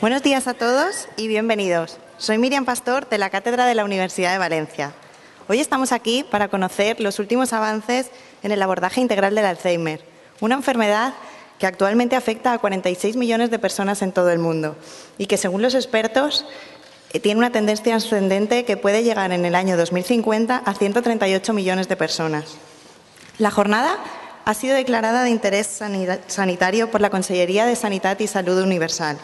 Buenos días a todos y bienvenidos. Soy Miriam Pastor de la Cátedra de la Universidad de Valencia. Hoy estamos aquí para conocer los últimos avances en el abordaje integral del Alzheimer, una enfermedad que actualmente afecta a 46 millones de personas en todo el mundo y que, según los expertos, eh, tiene una tendencia ascendente que puede llegar en el año 2050 a 138 millones de personas. La jornada ha sido declarada de interés sanitario por la Consellería de Sanidad y Salud Universal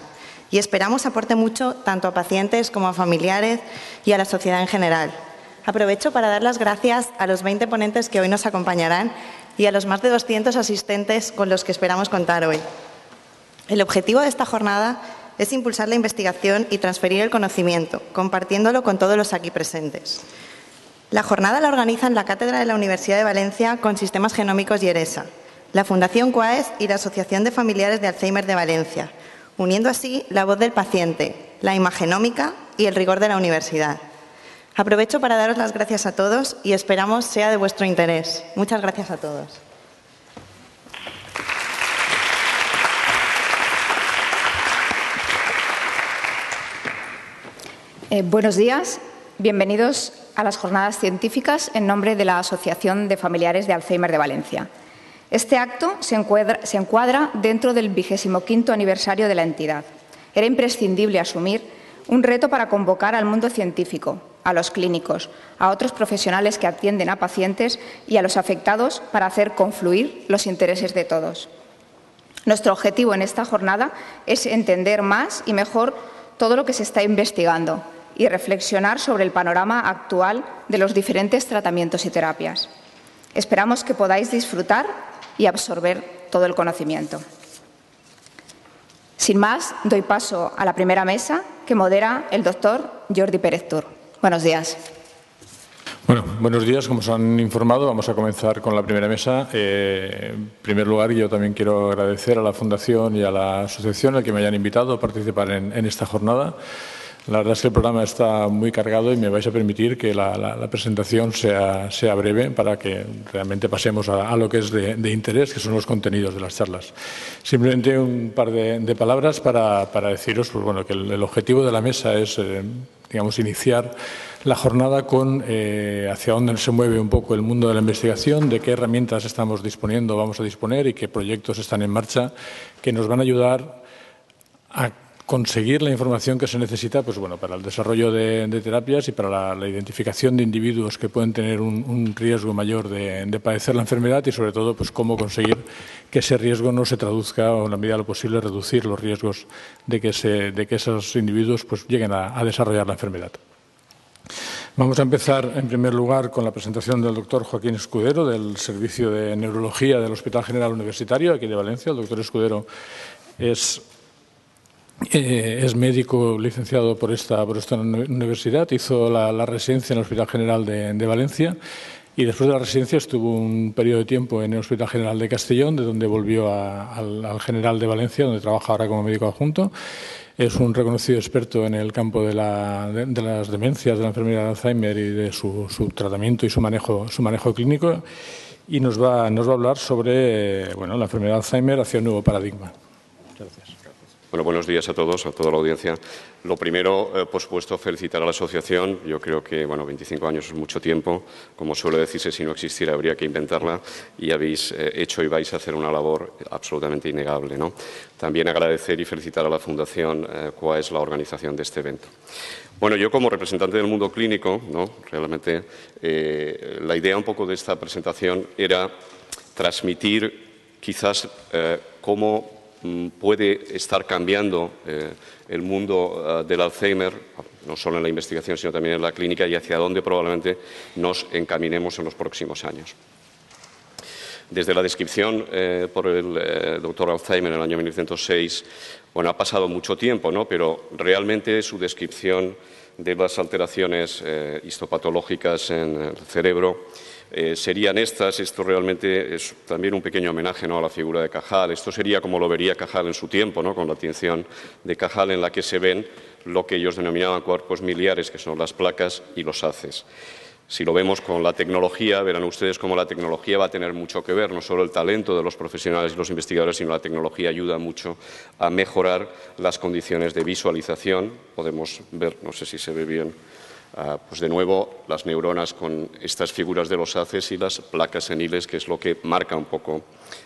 y esperamos aporte mucho tanto a pacientes como a familiares y a la sociedad en general. Aprovecho para dar las gracias a los 20 ponentes que hoy nos acompañarán y a los más de 200 asistentes con los que esperamos contar hoy. El objetivo de esta jornada es impulsar la investigación y transferir el conocimiento, compartiéndolo con todos los aquí presentes. La jornada la organizan la Cátedra de la Universidad de Valencia con Sistemas Genómicos y ERESA, la Fundación CUAES y la Asociación de Familiares de Alzheimer de Valencia, uniendo así la voz del paciente, la imagenómica y el rigor de la universidad. Aprovecho para daros las gracias a todos y esperamos sea de vuestro interés. Muchas gracias a todos. Eh, buenos días, bienvenidos a las jornadas científicas en nombre de la Asociación de Familiares de Alzheimer de Valencia. Este acto se encuadra, dentro del 25 quinto aniversario de la entidad. Era imprescindible asumir un reto para convocar al mundo científico, a los clínicos, a otros profesionales que atienden a pacientes y a los afectados para hacer confluir los intereses de todos. Nuestro objetivo en esta jornada es entender más y mejor todo lo que se está investigando y reflexionar sobre el panorama actual de los diferentes tratamientos y terapias. Esperamos que podáis disfrutar y absorber todo el conocimiento. Sin más, doy paso a la primera mesa que modera el doctor Jordi Pérez Tur. Buenos días. Bueno, buenos días. Como se han informado, vamos a comenzar con la primera mesa. Eh, en primer lugar, yo también quiero agradecer a la Fundación y a la Asociación el que me hayan invitado a participar en esta jornada. La verdad es que el programa está muy cargado y me vais a permitir que la, presentación sea, breve para que realmente pasemos a, lo que es de, interés, que son los contenidos de las charlas. Simplemente un par de, palabras para, deciros pues, bueno, que el, objetivo de la mesa es eh, digamos, iniciar la jornada con eh, hacia dónde se mueve un poco el mundo de la investigación, de qué herramientas estamos disponiendo, vamos a disponer y qué proyectos están en marcha que nos van a ayudar a conseguir la información que se necesita pues bueno, para el desarrollo de, terapias y para la, identificación de individuos que pueden tener un, riesgo mayor de, padecer la enfermedad y sobre todo pues cómo conseguir que ese riesgo no se traduzca o en la medida de lo posible reducir los riesgos de que, esos individuos pues lleguen a desarrollar la enfermedad. Vamos a empezar, en primer lugar, con la presentación del doctor Joaquín Escudero, del Servicio de Neurología del Hospital General Universitario, aquí de Valencia. El doctor Escudero es eh, es médico licenciado por esta, universidad, hizo la, residencia en el Hospital General de, Valencia. Y después de la residencia estuvo un periodo de tiempo en el Hospital General de Castellón, de donde volvió al, General de Valencia, donde trabaja ahora como médico adjunto. Es un reconocido experto en el campo de, las demencias, de la enfermedad de Alzheimer y de su, tratamiento y su manejo, clínico. Y nos va, a hablar sobre la enfermedad de Alzheimer hacia un nuevo paradigma. Bueno, buenos días a todos, a toda la audiencia. Lo primero, eh, por supuesto, felicitar a la asociación. Yo creo que, bueno, 25 años es mucho tiempo. Como suele decirse, si no existiera habría que inventarla y habéis eh, hecho y vais a hacer una labor absolutamente innegable. ¿no? También agradecer y felicitar a la Fundación eh, cuál es la organización de este evento. Bueno, yo como representante del mundo clínico, ¿no? realmente la idea un poco de esta presentación era transmitir quizás cómo Mm, puede estar cambiando eh, el mundo eh, del Alzheimer, no solo en la investigación, sino también en la clínica, y hacia dónde probablemente nos encaminemos en los próximos años. Desde la descripción eh, por el doctor Alzheimer en el año 1906, bueno, ha pasado mucho tiempo, ¿no? pero realmente su descripción de las alteraciones histopatológicas en el cerebro eh, serían estas. Esto realmente es también un pequeño homenaje ¿no? a la figura de Cajal. Esto sería como lo vería Cajal en su tiempo, ¿no? con la atención de Cajal en la que se ven lo que ellos denominaban cuerpos miliares, que son las placas y los haces. Si lo vemos con la tecnología, verán ustedes cómo la tecnología va a tener mucho que ver, no solo el talento de los profesionales y los investigadores, sino la tecnología ayuda mucho a mejorar las condiciones de visualización. Podemos ver, no sé si se ve bien Ah, pues de nuevo las neuronas con estas figuras de los haces y las placas seniles, que es lo que marca un poco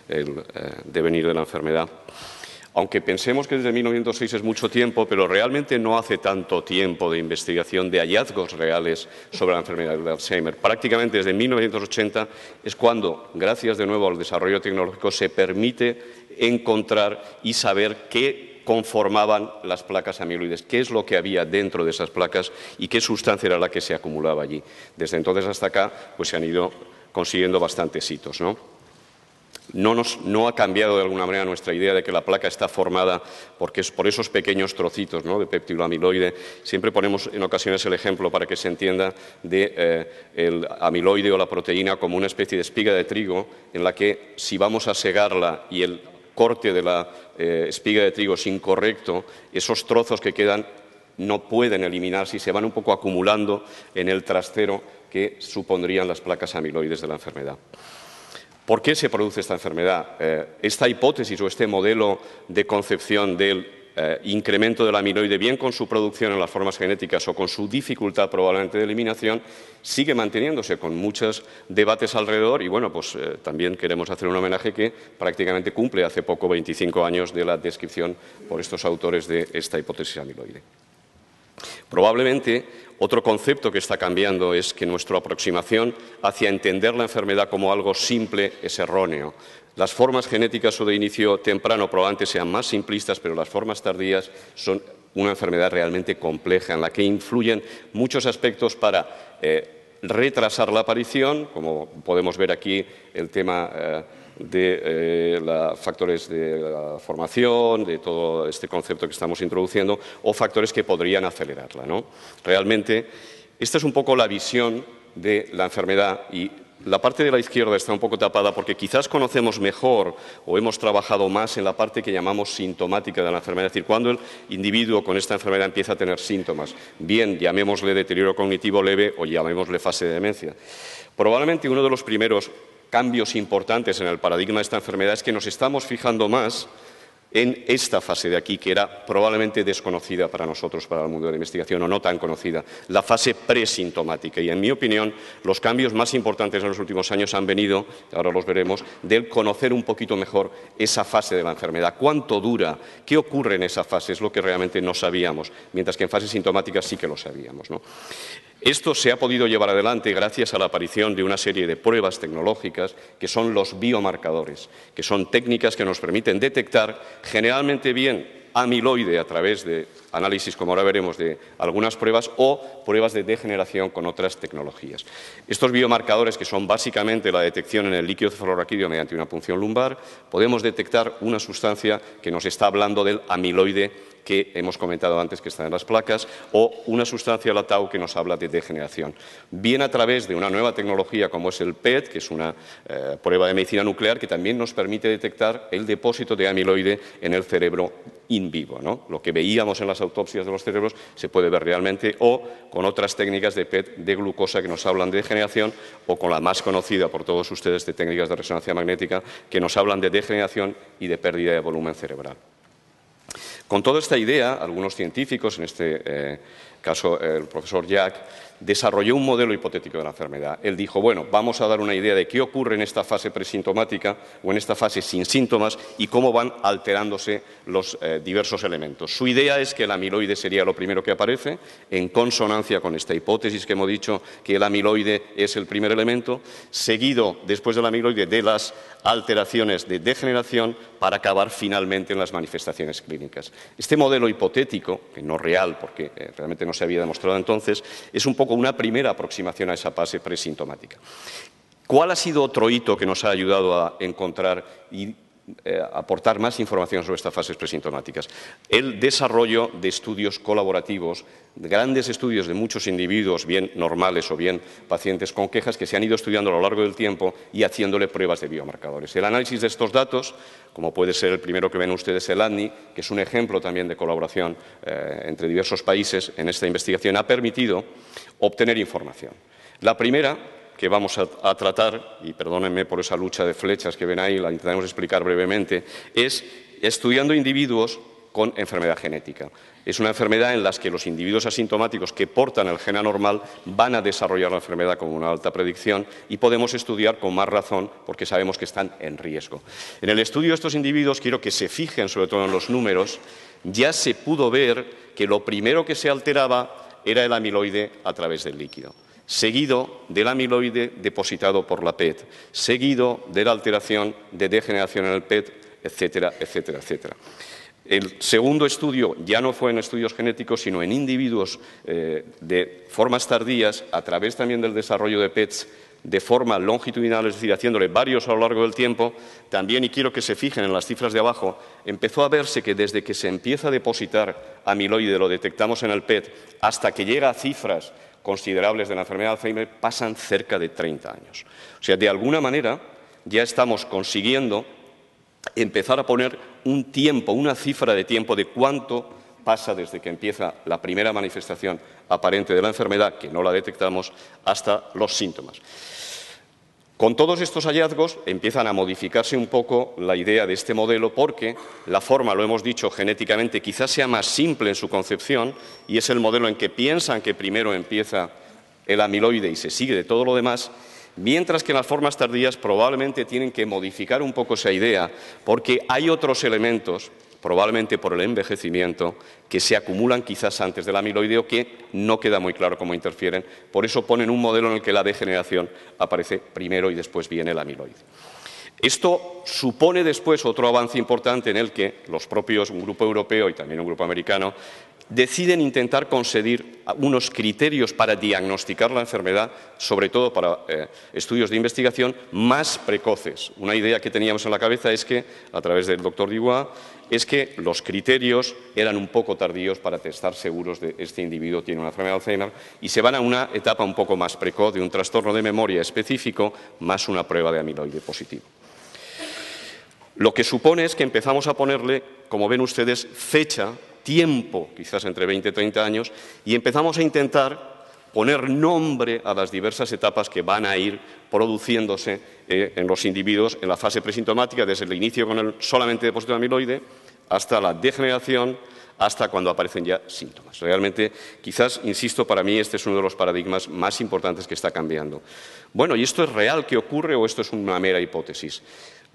el eh, devenir de la enfermedad. Aunque pensemos que desde 1906 es mucho tiempo, pero realmente no hace tanto tiempo de investigación de hallazgos reales sobre la enfermedad de Alzheimer. Prácticamente desde 1980 es cuando, gracias de nuevo al desarrollo tecnológico, se permite encontrar y saber qué conformaban las placas amiloides, qué es lo que había dentro de esas placas y qué sustancia era la que se acumulaba allí. Desde entonces hasta acá pues, se han ido consiguiendo bastantes hitos. ¿no? nos, no, ha cambiado de alguna manera nuestra idea de que la placa está formada porque es por esos pequeños trocitos ¿no? de amiloide. Siempre ponemos en ocasiones el ejemplo para que se entienda de eh, el amiloide o la proteína como una especie de espiga de trigo en la que si vamos a segarla y el corte de la eh, espiga de trigo es incorrecto, esos trozos que quedan no pueden eliminarse y se van un poco acumulando en el trastero que supondrían las placas amiloides de la enfermedad. ¿Por qué se produce esta enfermedad? Eh, esta hipótesis o este modelo de concepción del eh, incremento del amiloide, bien con su producción en las formas genéticas o con su dificultad probablemente de eliminación, sigue manteniéndose con muchos debates alrededor y bueno, pues eh, también queremos hacer un homenaje que prácticamente cumple hace poco 25 años de la descripción por estos autores de esta hipótesis amiloide. Probablemente otro concepto que está cambiando es que nuestra aproximación hacia entender la enfermedad como algo simple es erróneo. Las formas genéticas o de inicio temprano probablemente sean más simplistas, pero las formas tardías son una enfermedad realmente compleja en la que influyen muchos aspectos para eh, retrasar la aparición, como podemos ver aquí el tema eh, de eh, los factores de la formación, de todo este concepto que estamos introduciendo, o factores que podrían acelerarla. ¿no? Realmente, esta es un poco la visión de la enfermedad y la parte de la izquierda está un poco tapada porque quizás conocemos mejor o hemos trabajado más en la parte que llamamos sintomática de la enfermedad, es decir, cuando el individuo con esta enfermedad empieza a tener síntomas, bien llamémosle deterioro cognitivo leve o llamémosle fase de demencia. Probablemente uno de los primeros cambios importantes en el paradigma de esta enfermedad es que nos estamos fijando más en esta fase de aquí, que era probablemente desconocida para nosotros, para el mundo de la investigación, o no tan conocida, la fase presintomática. Y en mi opinión, los cambios más importantes en los últimos años han venido, ahora los veremos, del conocer un poquito mejor esa fase de la enfermedad. ¿Cuánto dura? ¿Qué ocurre en esa fase? Es lo que realmente no sabíamos, mientras que en fase sintomática sí que lo sabíamos. Esto se ha podido llevar adelante gracias a la aparición de una serie de pruebas tecnológicas que son los biomarcadores, que son técnicas que nos permiten detectar generalmente bien amiloide a través de análisis, como ahora veremos, de algunas pruebas o pruebas de degeneración con otras tecnologías. Estos biomarcadores, que son básicamente la detección en el líquido cefalorraquídeo mediante una punción lumbar, podemos detectar una sustancia que nos está hablando del amiloide que hemos comentado antes que está en las placas, o una sustancia, la tau, que nos habla de degeneración. Bien a través de una nueva tecnología como es el PET, que es una eh, prueba de medicina nuclear, que también nos permite detectar el depósito de amiloide en el cerebro in vivo. ¿no? Lo que veíamos en las autopsias de los cerebros se puede ver realmente, o con otras técnicas de PET de glucosa que nos hablan de degeneración, o con la más conocida por todos ustedes de técnicas de resonancia magnética que nos hablan de degeneración y de pérdida de volumen cerebral. Con toda esta idea, algunos científicos, en este eh, caso el profesor Jack, desarrolló un modelo hipotético de la enfermedad. Él dijo, bueno, vamos a dar una idea de qué ocurre en esta fase presintomática o en esta fase sin síntomas y cómo van alterándose los eh, diversos elementos. Su idea es que el amiloide sería lo primero que aparece, en consonancia con esta hipótesis que hemos dicho, que el amiloide es el primer elemento, seguido después del amiloide de las alteraciones de degeneración para acabar finalmente en las manifestaciones clínicas. Este modelo hipotético, que no real porque eh, realmente no se había demostrado entonces, es un poco una primera aproximación a esa fase presintomática. ¿Cuál ha sido otro hito que nos ha ayudado a encontrar y eh, aportar más información sobre estas fases presintomáticas. El desarrollo de estudios colaborativos, grandes estudios de muchos individuos, bien normales o bien pacientes con quejas, que se han ido estudiando a lo largo del tiempo y haciéndole pruebas de biomarcadores. El análisis de estos datos, como puede ser el primero que ven ustedes, el ADNI, que es un ejemplo también de colaboración eh, entre diversos países en esta investigación, ha permitido obtener información. La primera que vamos a, tratar, y perdónenme por esa lucha de flechas que ven ahí, la intentaremos explicar brevemente, es estudiando individuos con enfermedad genética. Es una enfermedad en la que los individuos asintomáticos que portan el gen anormal van a desarrollar la enfermedad con una alta predicción y podemos estudiar con más razón porque sabemos que están en riesgo. En el estudio de estos individuos quiero que se fijen sobre todo en los números. Ya se pudo ver que lo primero que se alteraba era el amiloide a través del líquido seguido del amiloide depositado por la PET, seguido de la alteración de degeneración en el PET, etcétera, etcétera, etcétera. El segundo estudio ya no fue en estudios genéticos, sino en individuos eh, de formas tardías, a través también del desarrollo de PETs de forma longitudinal, es decir, haciéndole varios a lo largo del tiempo, también, y quiero que se fijen en las cifras de abajo, empezó a verse que desde que se empieza a depositar amiloide, lo detectamos en el PET, hasta que llega a cifras considerables de la enfermedad de Alzheimer pasan cerca de 30 años. O sea, de alguna manera ya estamos consiguiendo empezar a poner un tiempo, una cifra de tiempo de cuánto pasa desde que empieza la primera manifestación aparente de la enfermedad, que no la detectamos, hasta los síntomas. Con todos estos hallazgos empiezan a modificarse un poco la idea de este modelo porque la forma, lo hemos dicho genéticamente, quizás sea más simple en su concepción y es el modelo en que piensan que primero empieza el amiloide y se sigue de todo lo demás, mientras que las formas tardías probablemente tienen que modificar un poco esa idea porque hay otros elementos probablemente por el envejecimiento, que se acumulan quizás antes del amiloideo, que no queda muy claro cómo interfieren. Por eso ponen un modelo en el que la degeneración aparece primero y después viene el amiloide. Esto supone después otro avance importante en el que los propios, un grupo europeo y también un grupo americano, deciden intentar conseguir unos criterios para diagnosticar la enfermedad, sobre todo para eh, estudios de investigación más precoces. Una idea que teníamos en la cabeza es que, a través del doctor Dubois es que los criterios eran un poco tardíos para testar seguros de este individuo tiene una enfermedad de Alzheimer y se van a una etapa un poco más precoz de un trastorno de memoria específico más una prueba de amiloide positivo. Lo que supone es que empezamos a ponerle, como ven ustedes, fecha, tiempo, quizás entre 20 y 30 años, y empezamos a intentar poner nombre a las diversas etapas que van a ir produciéndose eh, en los individuos en la fase presintomática, desde el inicio con el solamente depósito de amiloide hasta la degeneración, hasta cuando aparecen ya síntomas. Realmente, quizás, insisto, para mí este es uno de los paradigmas más importantes que está cambiando. Bueno, ¿y esto es real que ocurre o esto es una mera hipótesis?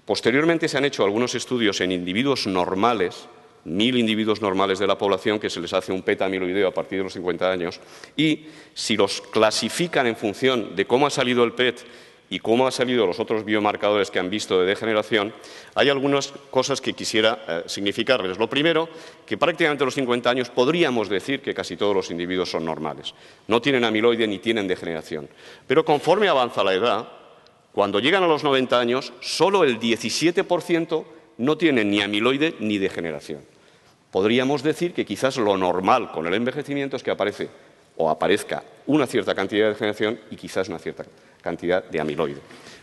Posteriormente se han hecho algunos estudios en individuos normales, mil individuos normales de la población que se les hace un PET amiloideo a partir de los 50 años y si los clasifican en función de cómo ha salido el PET y cómo han salido los otros biomarcadores que han visto de degeneración, hay algunas cosas que quisiera eh, significarles. Lo primero, que prácticamente a los 50 años podríamos decir que casi todos los individuos son normales. No tienen amiloide ni tienen degeneración. Pero conforme avanza la edad, cuando llegan a los 90 años, solo el 17% no tienen ni amiloide ni degeneración podríamos decir que quizás lo normal con el envejecimiento es que aparece o aparezca una cierta cantidad de degeneración y quizás una cierta cantidad de amiloide.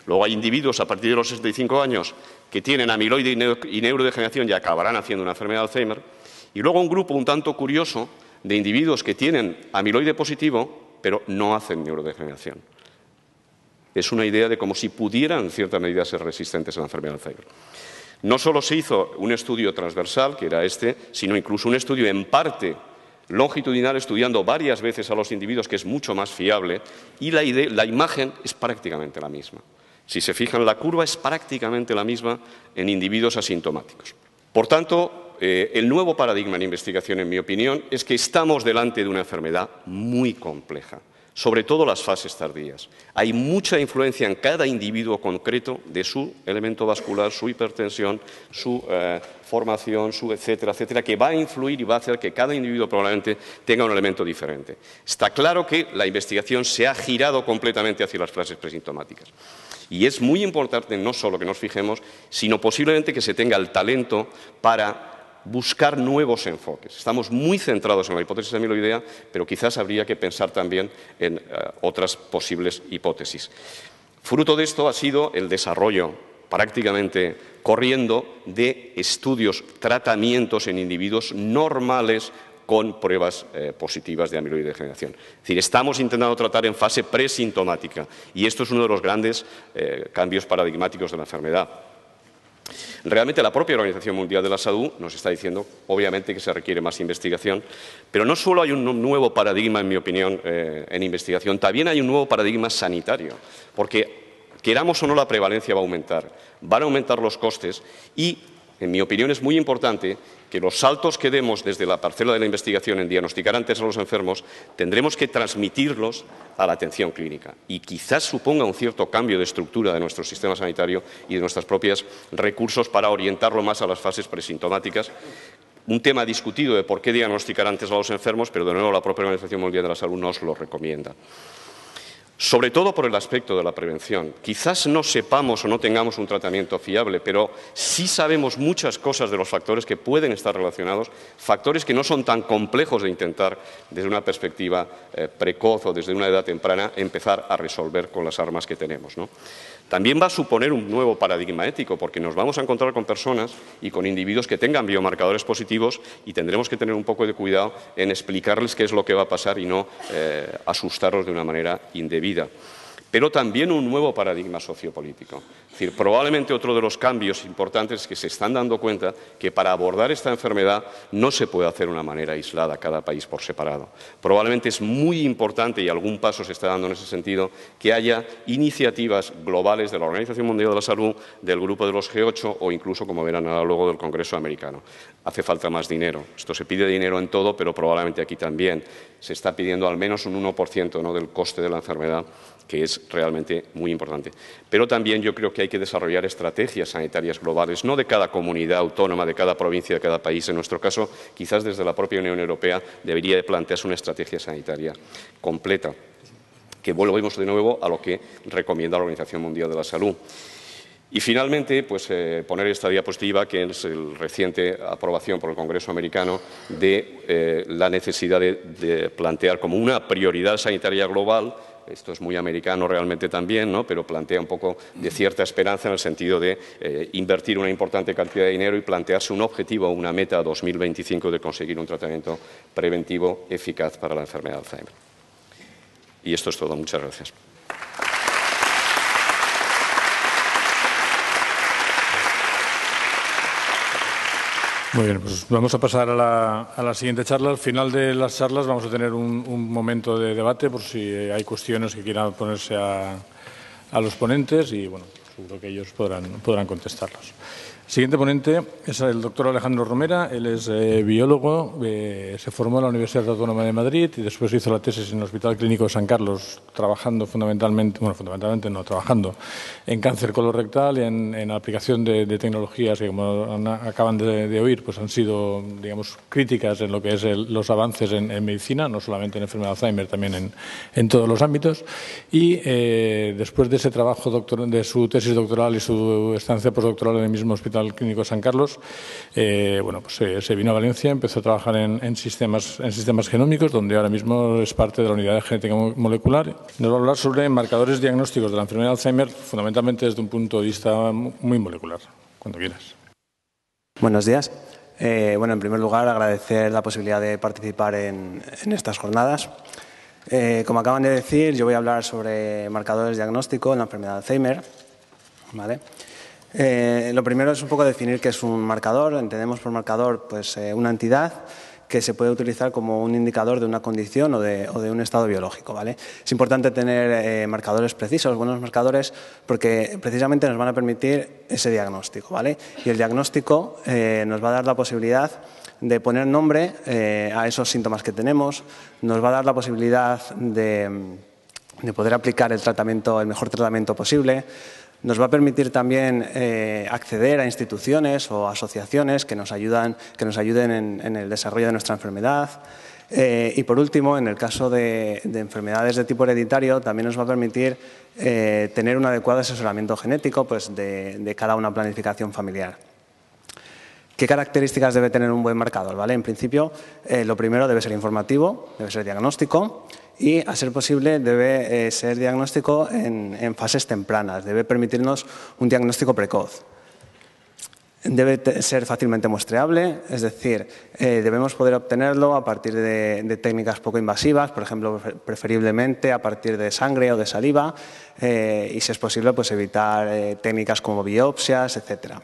Luego hay individuos a partir de los 65 años que tienen amiloide y, neurodegeneración y acabarán haciendo una enfermedad de Alzheimer. Y luego un grupo un tanto curioso de individuos que tienen amiloide positivo pero no hacen neurodegeneración. Es una idea de como si pudieran en cierta medida ser resistentes a la enfermedad de Alzheimer. No solo se hizo un estudio transversal, que era este, sino incluso un estudio en parte longitudinal, estudiando varias veces a los individuos, que es mucho más fiable, y la, imagen es prácticamente la misma. Si se fijan, la curva es prácticamente la misma en individuos asintomáticos. Por tanto, eh, el nuevo paradigma en investigación, en mi opinión, es que estamos delante de una enfermedad muy compleja sobre todo las fases tardías. Hay mucha influencia en cada individuo concreto de su elemento vascular, su hipertensión, su eh, formación, su etcétera, etcétera, que va a influir y va a hacer que cada individuo probablemente tenga un elemento diferente. Está claro que la investigación se ha girado completamente hacia las fases presintomáticas. Y es muy importante no solo que nos fijemos, sino posiblemente que se tenga el talento para buscar nuevos enfoques. Estamos muy centrados en la hipótesis de amiloidea, pero quizás habría que pensar también en eh, otras posibles hipótesis. Fruto de esto ha sido el desarrollo prácticamente corriendo de estudios, tratamientos en individuos normales con pruebas eh, positivas de amiloide degeneración. Es decir, estamos intentando tratar en fase presintomática y esto es uno de los grandes eh, cambios paradigmáticos de la enfermedad. Realmente la propia Organización Mundial de la Salud nos está diciendo, obviamente, que se requiere más investigación, pero no solo hay un nuevo paradigma, en mi opinión, eh, en investigación, también hay un nuevo paradigma sanitario, porque queramos o no la prevalencia va a aumentar, van a aumentar los costes y, en mi opinión, es muy importante que los saltos que demos desde la parcela de la investigación en diagnosticar antes a los enfermos, tendremos que transmitirlos a la atención clínica. Y quizás suponga un cierto cambio de estructura de nuestro sistema sanitario y de nuestros propios recursos para orientarlo más a las fases presintomáticas. Un tema discutido de por qué diagnosticar antes a los enfermos, pero de nuevo la propia Organización Mundial de la Salud nos lo recomienda sobre todo por el aspecto de la prevención. Quizás no sepamos o no tengamos un tratamiento fiable, pero sí sabemos muchas cosas de los factores que pueden estar relacionados, factores que no son tan complejos de intentar desde una perspectiva eh, precoz o desde una edad temprana empezar a resolver con las armas que tenemos. También va a suponer un nuevo paradigma ético, porque nos vamos a encontrar con personas y con individuos que tengan biomarcadores positivos y tendremos que tener un poco de cuidado en explicarles qué es lo que va a pasar y no eh, asustarlos de una manera indebida pero también un nuevo paradigma sociopolítico. Es decir, probablemente otro de los cambios importantes es que se están dando cuenta que para abordar esta enfermedad no se puede hacer de una manera aislada, cada país por separado. Probablemente es muy importante, y algún paso se está dando en ese sentido, que haya iniciativas globales de la Organización Mundial de la Salud, del Grupo de los G8 o incluso, como verán ahora luego, del Congreso americano. Hace falta más dinero. Esto se pide dinero en todo, pero probablemente aquí también. Se está pidiendo al menos un 1% del coste de la enfermedad que es realmente muy importante. Pero también yo creo que hay que desarrollar estrategias sanitarias globales, no de cada comunidad autónoma, de cada provincia, de cada país. En nuestro caso, quizás desde la propia Unión Europea debería plantearse una estrategia sanitaria completa, que volvemos de nuevo a lo que recomienda la Organización Mundial de la Salud. Y finalmente, pues, eh, poner esta diapositiva, que es la reciente aprobación por el Congreso americano, de eh, la necesidad de plantear como una prioridad sanitaria global esto es muy americano realmente también, ¿no? pero plantea un poco de cierta esperanza en el sentido de eh, invertir una importante cantidad de dinero y plantearse un objetivo una meta 2025 de conseguir un tratamiento preventivo eficaz para la enfermedad de Alzheimer. Y esto es todo. Muchas gracias. Muy bien, pues vamos a pasar a la, siguiente charla. Al final de las charlas vamos a tener un, momento de debate por si hay cuestiones que quieran ponerse a, los ponentes y, bueno, seguro que ellos podrán, podrán contestarlos. Siguiente ponente es el doctor Alejandro Romera. Él es eh, biólogo, eh, se formó en la Universidad Autónoma de Madrid y después hizo la tesis en el Hospital Clínico de San Carlos, trabajando fundamentalmente, bueno, fundamentalmente no, trabajando en cáncer colorectal y en, aplicación de, tecnologías que, como acaban de, oír, pues han sido, digamos, críticas en lo que es los avances en, medicina, no solamente en enfermedad de Alzheimer, también en, en todos los ámbitos. Y eh, después de ese trabajo, doctor, de su tesis doctoral y su estancia postdoctoral en el mismo hospital, Clínico San Carlos, eh, bueno, pues eh, se vino a Valencia, empezó a trabajar en, en, sistemas, genómicos, donde ahora mismo es parte de la unidad de genética molecular. Nos va a hablar sobre marcadores diagnósticos de la enfermedad de Alzheimer, fundamentalmente desde un punto de vista muy molecular. Cuando quieras. Buenos días. Eh, bueno, en primer lugar, agradecer la posibilidad de participar en, estas jornadas. como acaban de decir, yo voy a hablar sobre marcadores de en la enfermedad de Alzheimer. ¿vale? Eh, lo primero es un poco definir qué es un marcador. Entendemos por marcador pues, eh, una entidad que se puede utilizar como un indicador de una condición o de, un estado biológico. ¿vale? Es importante tener eh, marcadores precisos, buenos marcadores, porque precisamente nos van a permitir ese diagnóstico. ¿vale? Y el diagnóstico nos va a dar la posibilidad de poner nombre a esos síntomas que tenemos, nos va a dar la posibilidad de, poder aplicar el, tratamiento, el mejor tratamiento posible nos va a permitir también eh, acceder a instituciones o asociaciones que nos, ayudan, que nos ayuden en, el desarrollo de nuestra enfermedad. Eh, y por último, en el caso de, enfermedades de tipo hereditario, también nos va a permitir eh, tener un adecuado asesoramiento genético pues, de, cada una planificación familiar. ¿Qué características debe tener un buen marcador? ¿Vale? En principio, lo primero debe ser informativo, debe ser diagnóstico y, a ser posible, debe eh, ser diagnóstico en, fases tempranas, debe permitirnos un diagnóstico precoz. Debe ser fácilmente muestreable, es decir, eh, debemos poder obtenerlo a partir de, técnicas poco invasivas, por ejemplo, preferiblemente a partir de sangre o de saliva, eh, y si es posible, pues evitar técnicas como biopsias, etc.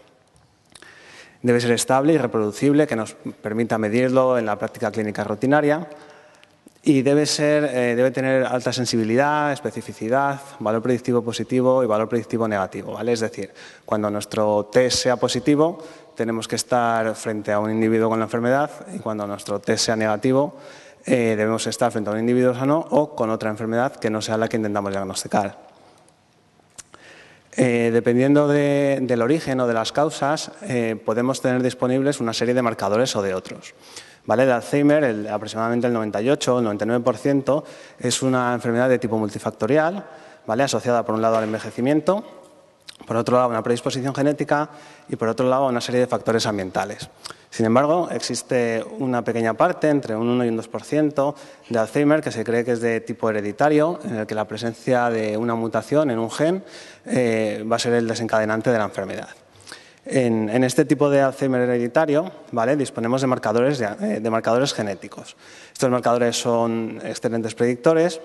debe ser estable y reproducible, que nos permita medirlo en la práctica clínica rutinaria y eh, debe, tener alta sensibilidad, especificidad, valor predictivo positivo y valor predictivo negativo. ¿vale? Es decir, cuando nuestro test sea positivo, tenemos que estar frente a un individuo con la enfermedad y cuando nuestro test sea negativo, eh, debemos estar frente a un individuo sano o con otra enfermedad que no sea la que intentamos diagnosticar. Eh, dependiendo del origen o de las causas, podemos tener disponibles una serie de marcadores o de otros. ¿vale? El Alzheimer, aproximadamente el 98 o el 99%, es una enfermedad de tipo multifactorial, ¿vale? asociada por un lado al envejecimiento, por otro lado a una predisposición genética y por otro lado a una serie de factores ambientales. Sin embargo, existe una pequeña parte, entre un 1 y un 2%, de Alzheimer que se cree que es de tipo hereditario, en el que la presencia de una mutación en un gen eh, va a ser el desencadenante de la enfermedad. En, este tipo de Alzheimer hereditario, disponemos eh, de marcadores, genéticos. Estos marcadores son excelentes predictores,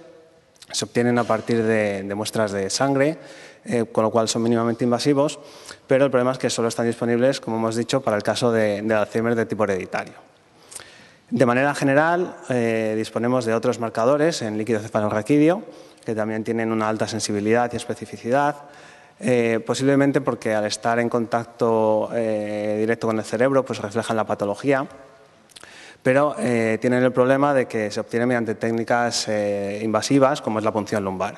se obtienen a partir de, muestras de sangre, eh, con lo cual son mínimamente invasivos, pero el problema es que solo están disponibles, como hemos dicho, para el caso de, Alzheimer de tipo hereditario. De manera general, eh, disponemos de otros marcadores en líquido cefalorraquídeo, que también tienen una alta sensibilidad y especificidad, eh, posiblemente porque al estar en contacto eh, directo con el cerebro, pues reflejan la patología, pero eh, tienen el problema de que se obtienen mediante técnicas invasivas, como es la punción lumbar.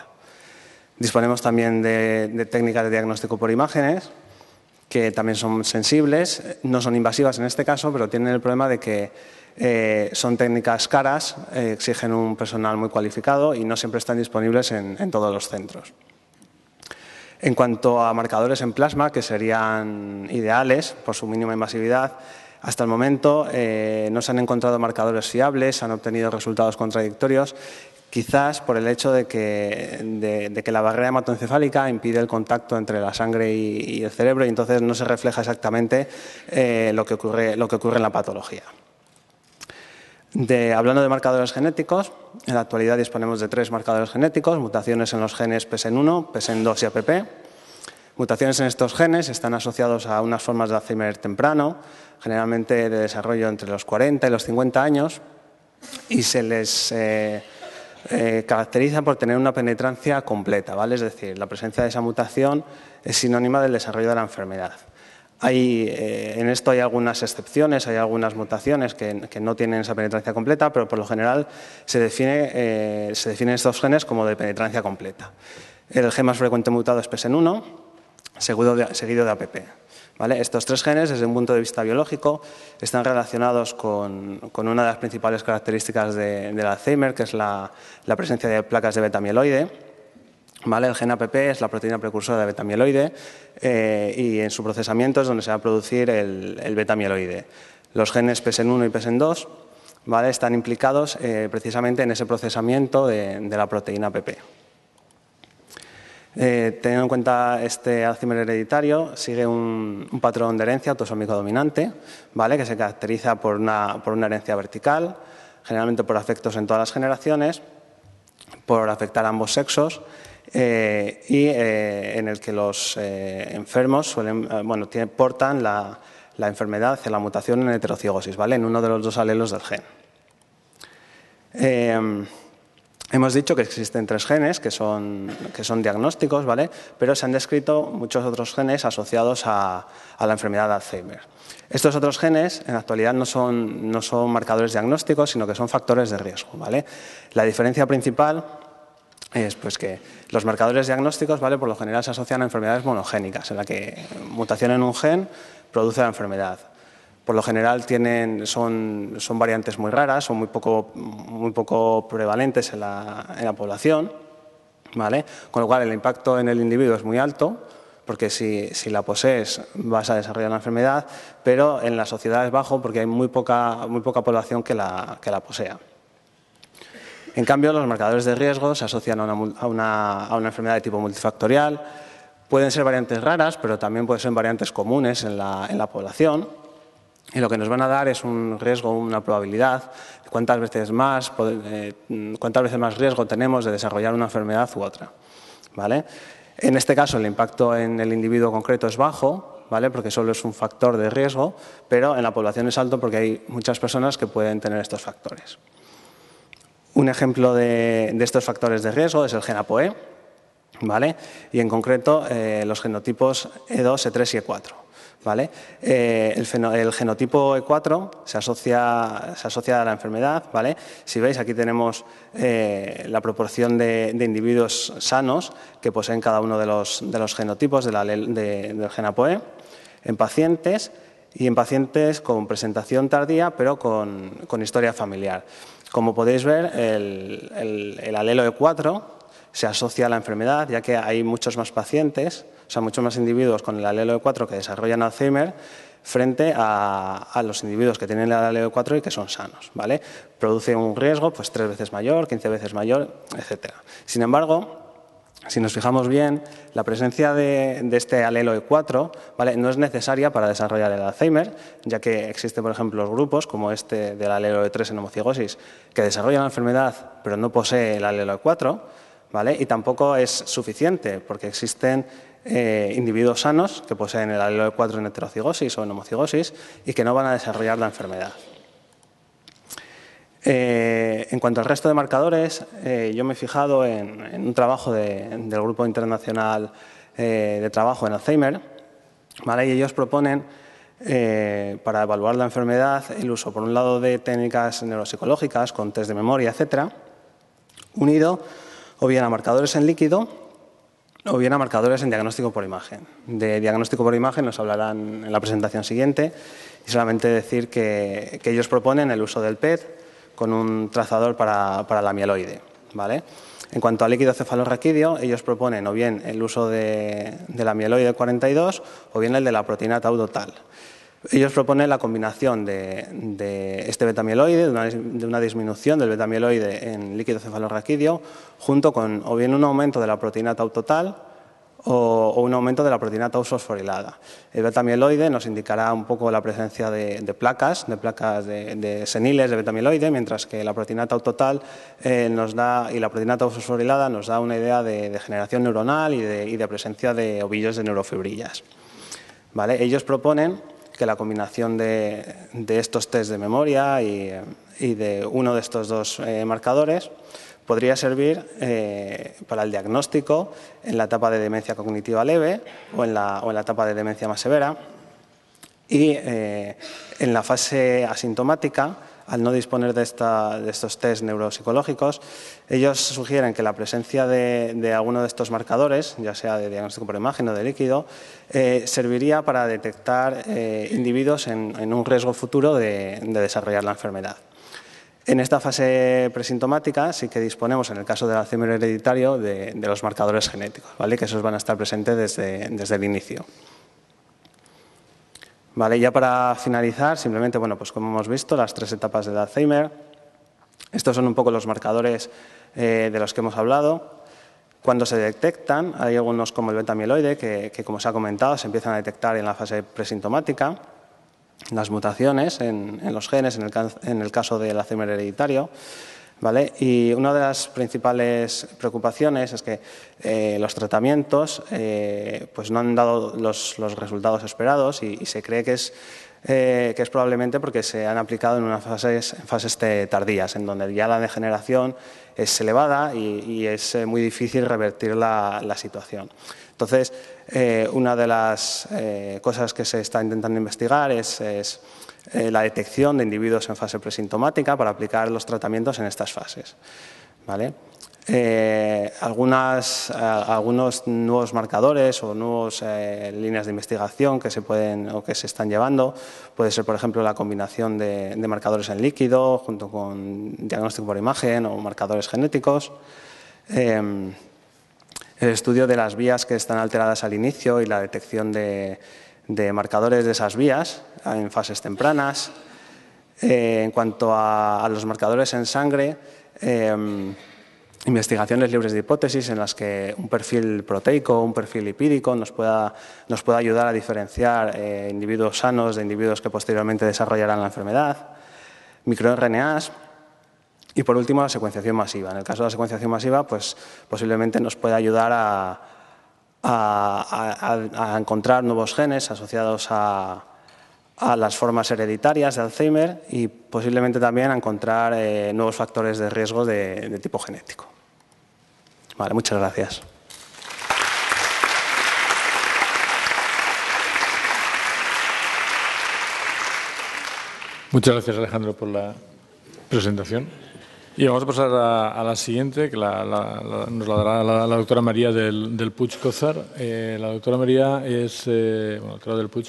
Disponemos también de, técnicas de diagnóstico por imágenes, que también son sensibles, no son invasivas en este caso, pero tienen el problema de que son técnicas caras, exigen un personal muy cualificado y no siempre están disponibles en todos los centros. En cuanto a marcadores en plasma, que serían ideales por su mínima invasividad, hasta el momento eh, no se han encontrado marcadores fiables, se han obtenido resultados contradictorios, quizás por el hecho de que, la barrera hematoencefálica impide el contacto entre la sangre y, el cerebro y entonces no se refleja exactamente eh, lo que ocurre en la patología hablando de marcadores genéticos, en la actualidad disponemos de tres marcadores genéticos, mutaciones en los genes PSEN1, PSEN2 y APP. Mutaciones en estos genes están asociados a unas formas de Alzheimer temprano, generalmente de desarrollo entre los 40 y los 50 años, y se les eh, eh, caracteriza por tener una penetrancia completa, ¿vale? es decir, la presencia de esa mutación es sinónima del desarrollo de la enfermedad. Hay, eh, en esto hay algunas excepciones, hay algunas mutaciones que, no tienen esa penetrancia completa, pero por lo general se, define, eh, definen estos genes como de penetrancia completa. El gen más frecuente mutado es PSN1, seguido de, APP. Estos tres genes, desde un punto de vista biológico, están relacionados con, una de las principales características del Alzheimer, que es la, la presencia de placas de beta-mieloide el gen APP es la proteína precursora de betamieloide eh, y en su procesamiento es donde se va a producir el, el Los genes PSN 1 y PSN 2 están implicados eh, precisamente en ese procesamiento de, la proteína APP. Eh, teniendo en cuenta este Alzheimer hereditario, sigue un, patrón de herencia autosómico dominante, que se caracteriza por una, por una herencia vertical, generalmente por afectos en todas las generaciones, por afectar a ambos sexos eh, y eh, en el que los eh, enfermos suelen, bueno, portan la, enfermedad hacia la mutación en heterocigosis, ¿vale? en uno de los dos alelos del gen. hemos dicho que existen tres genes que son, que son diagnósticos, ¿vale? pero se han descrito muchos otros genes asociados a, a la enfermedad de Alzheimer. Estos otros genes en la actualidad no son, no son marcadores diagnósticos, sino que son factores de riesgo. ¿vale? La diferencia principal es pues que los marcadores diagnósticos ¿vale? por lo general se asocian a enfermedades monogénicas, en la que mutación en un gen produce la enfermedad. Por lo general tienen, son, variantes muy raras, son muy poco, prevalentes en la, población, ¿vale? con lo cual el impacto en el individuo es muy alto, porque si, si, la posees vas a desarrollar la enfermedad, pero en la sociedad es bajo porque hay muy poca, muy poca población que la, que la posea. En cambio, los marcadores de riesgo se asocian a una, enfermedad de tipo multifactorial, pueden ser variantes raras, pero también pueden ser variantes comunes en la, población. Y lo que nos van a dar es un riesgo, una probabilidad, cuántas veces más, eh, cuántas veces más riesgo tenemos de desarrollar una enfermedad u otra. ¿Vale? En este caso, el impacto en el individuo concreto es bajo, ¿vale? porque solo es un factor de riesgo, pero en la población es alto porque hay muchas personas que pueden tener estos factores. Un ejemplo de, estos factores de riesgo es el gen APOE, ¿vale? y en concreto eh, los genotipos E2, E3 y E4. ¿Vale? Eh, el, genotipo E4 se asocia, se asocia, a la enfermedad. ¿vale? Si veis, aquí tenemos eh, la proporción de, individuos sanos que poseen cada uno de los, de los genotipos de la, del gen APOE en pacientes y en pacientes con presentación tardía pero con, con historia familiar. Como podéis ver, el, alelo E4 se asocia a la enfermedad, ya que hay muchos más pacientes, o sea, muchos más individuos con el alelo E4 que desarrollan Alzheimer frente a, los individuos que tienen el alelo e 4 y que son sanos. ¿vale? Produce un riesgo pues, tres veces mayor, 15 veces mayor, etc. Sin embargo, si nos fijamos bien, la presencia de, este alelo E4 no es necesaria para desarrollar el Alzheimer, ya que existen, por ejemplo, los grupos como este del alelo E3 en homocigosis, que desarrollan la enfermedad pero no posee el alelo E4, ¿vale? y tampoco es suficiente, porque existen eh, individuos sanos que poseen el alelo E4 en heterocigosis o en homocigosis y que no van a desarrollar la enfermedad. Eh, en cuanto al resto de marcadores, eh, yo me he fijado en, un trabajo del Grupo Internacional eh, de Trabajo en Alzheimer, y ellos proponen para evaluar la enfermedad el uso, por un lado, de técnicas neuropsicológicas con test de memoria, etcétera, unido o bien a marcadores en líquido o bien a marcadores en diagnóstico por imagen. De diagnóstico por imagen nos hablarán en la presentación siguiente y solamente decir que ellos proponen el uso del PET con un trazador para, la mieloide. ¿vale? En cuanto al líquido cefalorraquídeo, ellos proponen o bien el uso de, de la mieloide 42 o bien el de la proteína tau total. Ellos proponen la combinación de, este betamieloide, de una, de una, disminución del betamieloide en líquido cefalorraquídeo, junto con o bien un aumento de la proteína tau total o, un aumento de la proteína tau fosforilada. El beta amiloide nos indicará un poco la presencia de, placas, de placas de, seniles de beta amiloide mientras que la proteína tau total eh, nos da, y la proteína tau fosforilada nos da una idea de, generación neuronal y, de, presencia de ovillos de neurofibrillas. Ellos proponen que la combinación de, estos test de memoria eh, y, de uno de estos dos eh, marcadores podría servir eh, para el diagnóstico en la etapa de demencia cognitiva leve o en la, etapa de demencia más severa. Y eh, en la fase asintomática, al no disponer de, de, estos test neuropsicológicos, ellos sugieren que la presencia de, alguno de estos marcadores, ya sea de diagnóstico por imagen o de líquido, eh, serviría para detectar individuos en, un riesgo futuro de desarrollar la enfermedad. En esta fase presintomática sí que disponemos, en el caso del Alzheimer hereditario, de, los marcadores genéticos, que esos van a estar presentes desde, el inicio. Vale, ya para finalizar, simplemente, bueno, pues como hemos visto, las tres etapas del Alzheimer. Estos son un poco los marcadores eh, de los que hemos hablado. Cuando se detectan, hay algunos como el beta amiloide, que como se ha comentado, se empiezan a detectar en la fase presintomática las mutaciones en, los genes, en el, caso del Alzheimer hereditario. ¿Vale? Y una de las principales preocupaciones es que eh, los tratamientos eh, pues no han dado los, resultados esperados y, se cree que es, eh, que es probablemente porque se han aplicado en unas fases, fases tardías, en donde ya la degeneración es elevada y, es muy difícil revertir la situación. Entonces, eh, una de las eh, cosas que se está intentando investigar es, eh, la detección de individuos en fase presintomática para aplicar los tratamientos en estas fases. algunos nuevos marcadores o nuevas líneas de investigación que se pueden o que se están llevando puede ser, por ejemplo, la combinación de, de marcadores en líquido junto con diagnóstico por imagen o marcadores genéticos. Em, el estudio de las vías que están alteradas al inicio y la detección de, marcadores de esas vías en fases tempranas. Eh, en cuanto a, los marcadores en sangre, eh, investigaciones libres de hipótesis en las que un perfil proteico, un perfil lipídico nos pueda, ayudar a diferenciar eh, individuos sanos de individuos que posteriormente desarrollarán la enfermedad, microRNAs, y por último, la secuenciación masiva. En el caso de la secuenciación masiva, pues posiblemente nos pueda ayudar a, encontrar nuevos genes asociados a, las formas hereditarias de Alzheimer y posiblemente también a encontrar eh, nuevos factores de riesgo de, de tipo genético. Vale, muchas gracias. Muchas gracias, Alejandro, por la presentación. Y vamos a pasar a, la siguiente, que la, nos la dará la, doctora María del, del Puig Cozar. Eh, la doctora María es, doctora eh, del Puig,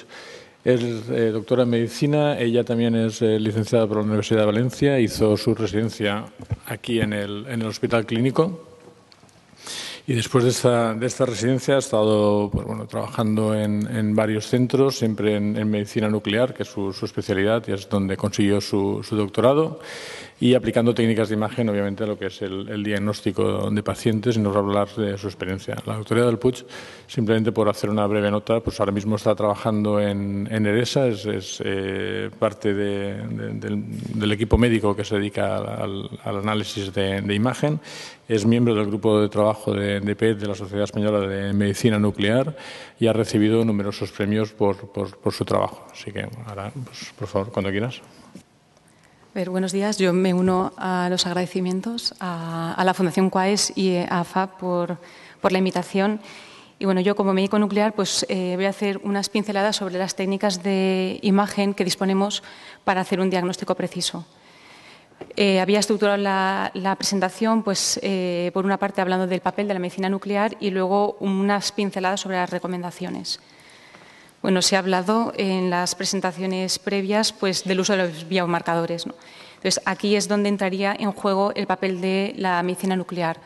es eh, doctora en medicina, ella también es licenciada por la Universidad de Valencia, hizo su residencia aquí en el, en el Hospital Clínico. Y después de esta, de esta residencia ha estado pues, bueno, trabajando en, varios centros, siempre en, medicina nuclear, que es su, especialidad y es donde consiguió su doctorado y aplicando técnicas de imagen, obviamente, a lo que es el, diagnóstico de pacientes y nos va a hablar de su experiencia. La doctora del Puig, simplemente por hacer una breve nota, pues ahora mismo está trabajando en, ERESA, es, eh, parte del, equipo médico que se dedica al, análisis de, imagen, es miembro del grupo de trabajo de, PET de la Sociedad Española de Medicina Nuclear y ha recibido numerosos premios por, su trabajo. Así que ahora, pues, por favor, cuando quieras buenos días. Yo me uno a los agradecimientos a, la Fundación CUAES y a FAP por, la invitación. Y bueno, yo como médico nuclear pues, eh, voy a hacer unas pinceladas sobre las técnicas de imagen que disponemos para hacer un diagnóstico preciso. Eh, había estructurado la, presentación, pues, eh, por una parte hablando del papel de la medicina nuclear y luego unas pinceladas sobre las recomendaciones. Bueno, se ha hablado en las presentaciones previas pues, del uso de los biomarcadores. Entonces, aquí es donde entraría en juego el papel de la medicina nuclear,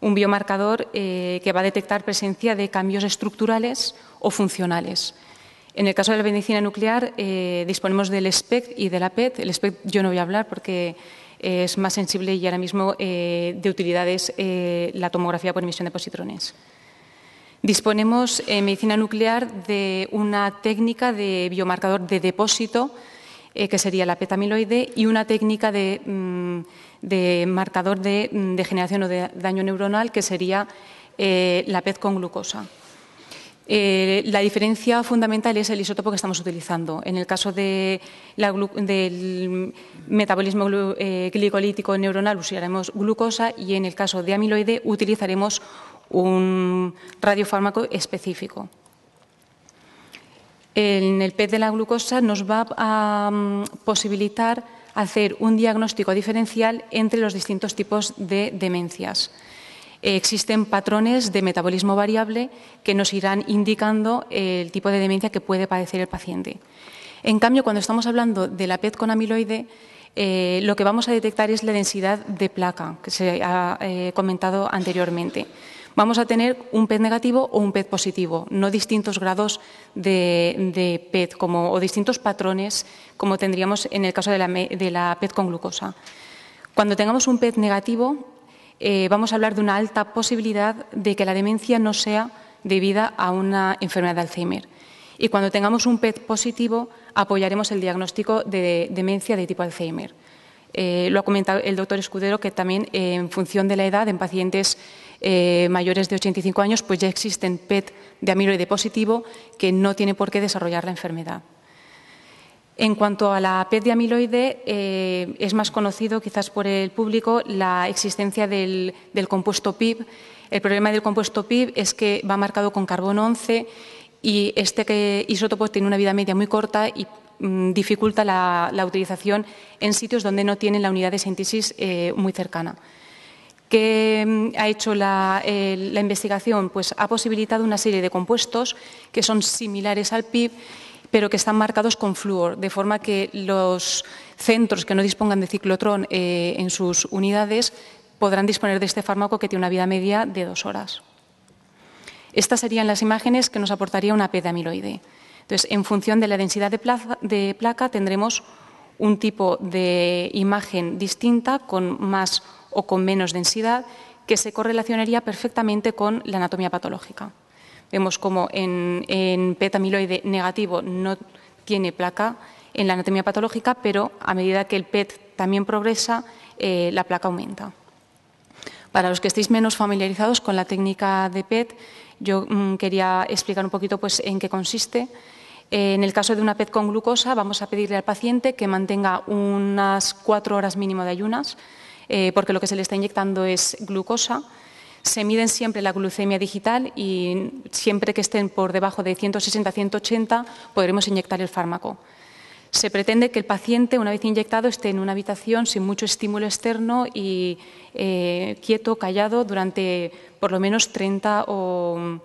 un biomarcador eh, que va a detectar presencia de cambios estructurales o funcionales. En el caso de la medicina nuclear, eh, disponemos del SPECT y de la PET. El SPECT yo no voy a hablar porque es más sensible y ahora mismo eh, de utilidades la tomografía por emisión de positrones. Disponemos en eh, medicina nuclear de una técnica de biomarcador de depósito, eh, que sería la petamiloide, y una técnica de, mm, marcador de mm, degeneración o de daño neuronal, que sería eh, la PET con glucosa. la diferencia fundamental es el isótopo que estamos utilizando. En el caso de del metabolismo glicolítico neuronal usaremos glucosa y en el caso de amiloide utilizaremos un radiofármaco específico. En el PET de la glucosa nos va a mm, posibilitar hacer un diagnóstico diferencial entre los distintos tipos de demencias. Existen patrones de metabolismo variable que nos irán indicando el tipo de demencia que puede padecer el paciente. En cambio, cuando estamos hablando de la PET con amiloide, eh, lo que vamos a detectar es la densidad de placa, que se ha eh, comentado anteriormente vamos a tener un PET negativo o un PET positivo, no distintos grados de, PET o distintos patrones como tendríamos en el caso de la, PET con glucosa. Cuando tengamos un PET negativo, eh, vamos a hablar de una alta posibilidad de que la demencia no sea debida a una enfermedad de Alzheimer. Y cuando tengamos un PET positivo, apoyaremos el diagnóstico de demencia de tipo Alzheimer. Eh, lo ha comentado el doctor Escudero que también en función de la edad en pacientes eh, mayores de 85 años, pues ya existen PET de amiloide positivo que no tiene por qué desarrollar la enfermedad. En cuanto a la PET de amiloide, eh, es más conocido quizás por el público la existencia del, compuesto PIB. El problema del compuesto PIB es que va marcado con carbono 11 y este que isótopo tiene una vida media muy corta y mm, dificulta la, utilización en sitios donde no tienen la unidad de síntesis eh, muy cercana. ¿Qué mm, ha hecho eh, la, investigación pues, ha posibilitado una serie de compuestos que son similares al PIB, pero que están marcados con flúor, de forma que los centros que no dispongan de ciclotrón eh, en sus unidades podrán disponer de este fármaco que tiene una vida media de dos horas. Estas serían las imágenes que nos aportaría una P de amiloide. Entonces, en función de la densidad de, de placa, tendremos un tipo de imagen distinta con más o con menos densidad, que se correlacionaría perfectamente con la anatomía patológica. Vemos como en, PET amiloide negativo no tiene placa en la anatomía patológica, pero a medida que el PET también progresa, eh, la placa aumenta. Para los que estéis menos familiarizados con la técnica de PET, yo mm, quería explicar un poquito pues, en qué consiste. Eh, en el caso de una PET con glucosa, vamos a pedirle al paciente que mantenga unas cuatro horas mínimo de ayunas eh, porque lo que se le está inyectando es glucosa. Se miden siempre la glucemia digital y siempre que estén por debajo de 160-180 podremos inyectar el fármaco. Se pretende que el paciente, una vez inyectado, esté en una habitación sin mucho estímulo externo y eh, quieto, callado, durante por lo menos 30 o,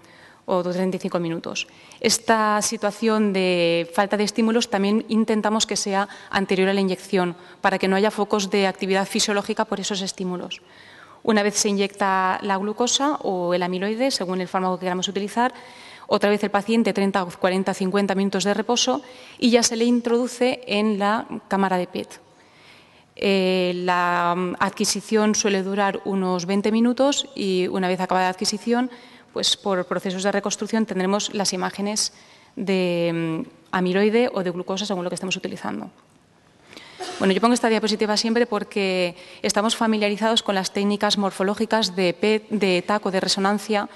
o 35 minutos. Esta situación de falta de estímulos también intentamos que sea anterior a la inyección, para que no haya focos de actividad fisiológica por esos estímulos. Una vez se inyecta la glucosa o el amiloide, según el fármaco que queramos utilizar, otra vez el paciente 30, 40, 50 minutos de reposo y ya se le introduce en la cámara de PET. Eh, la adquisición suele durar unos 20 minutos y una vez acabada la adquisición pues por procesos de reconstrucción tendremos las imágenes de mm, amiloide o de glucosa según lo que estemos utilizando. Bueno, yo pongo esta diapositiva siempre porque estamos familiarizados con las técnicas morfológicas de, PET, de TAC o de resonancia.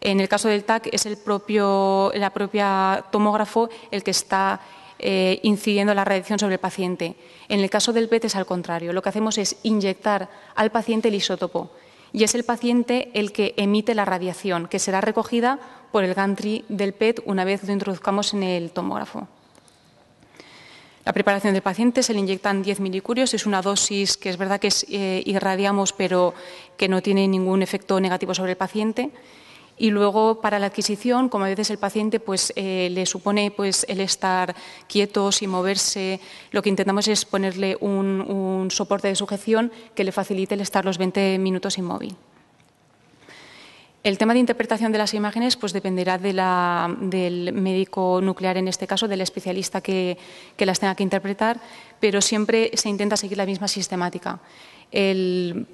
En el caso del TAC es el propio la propia tomógrafo el que está eh, incidiendo la radiación sobre el paciente. En el caso del PET es al contrario. Lo que hacemos es inyectar al paciente el isótopo y es el paciente el que emite la radiación, que será recogida por el gantry del PET una vez lo introduzcamos en el tomógrafo. La preparación del paciente se le inyectan 10 milicurios, es una dosis que es verdad que eh, irradiamos, pero que no tiene ningún efecto negativo sobre el paciente. Y luego, para la adquisición, como a veces el paciente pues, eh, le supone pues, el estar quieto, sin moverse, lo que intentamos es ponerle un, soporte de sujeción que le facilite el estar los 20 minutos inmóvil. El tema de interpretación de las imágenes pues dependerá del médico nuclear, en este caso, del especialista que, que, las tenga que interpretar, pero siempre se intenta seguir la misma sistemática el,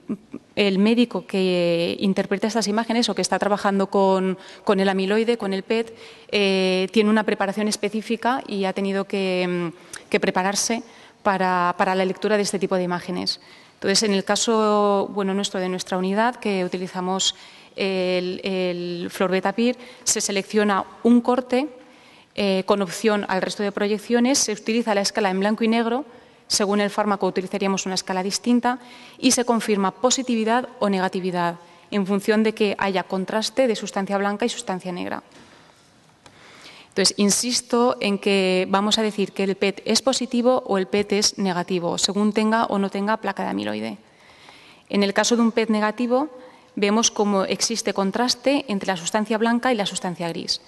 médico que interpreta estas imágenes o que está trabajando con, el amiloide, con el PET, eh, tiene una preparación específica y ha tenido que, mm, prepararse para, la lectura de este tipo de imágenes. Entonces, en el caso bueno, nuestro de nuestra unidad, que utilizamos el, florbetapir, se selecciona un corte eh, con opción al resto de proyecciones, se utiliza la escala en blanco y negro según el fármaco utilizaríamos una escala distinta y se confirma positividad o negatividad en función de que haya contraste de sustancia blanca y sustancia negra. Entonces, insisto en que vamos a decir que el PET es positivo o el PET es negativo, según tenga o no tenga placa de amiloide. En el caso de un PET negativo, vemos cómo existe contraste entre la sustancia blanca y la sustancia gris.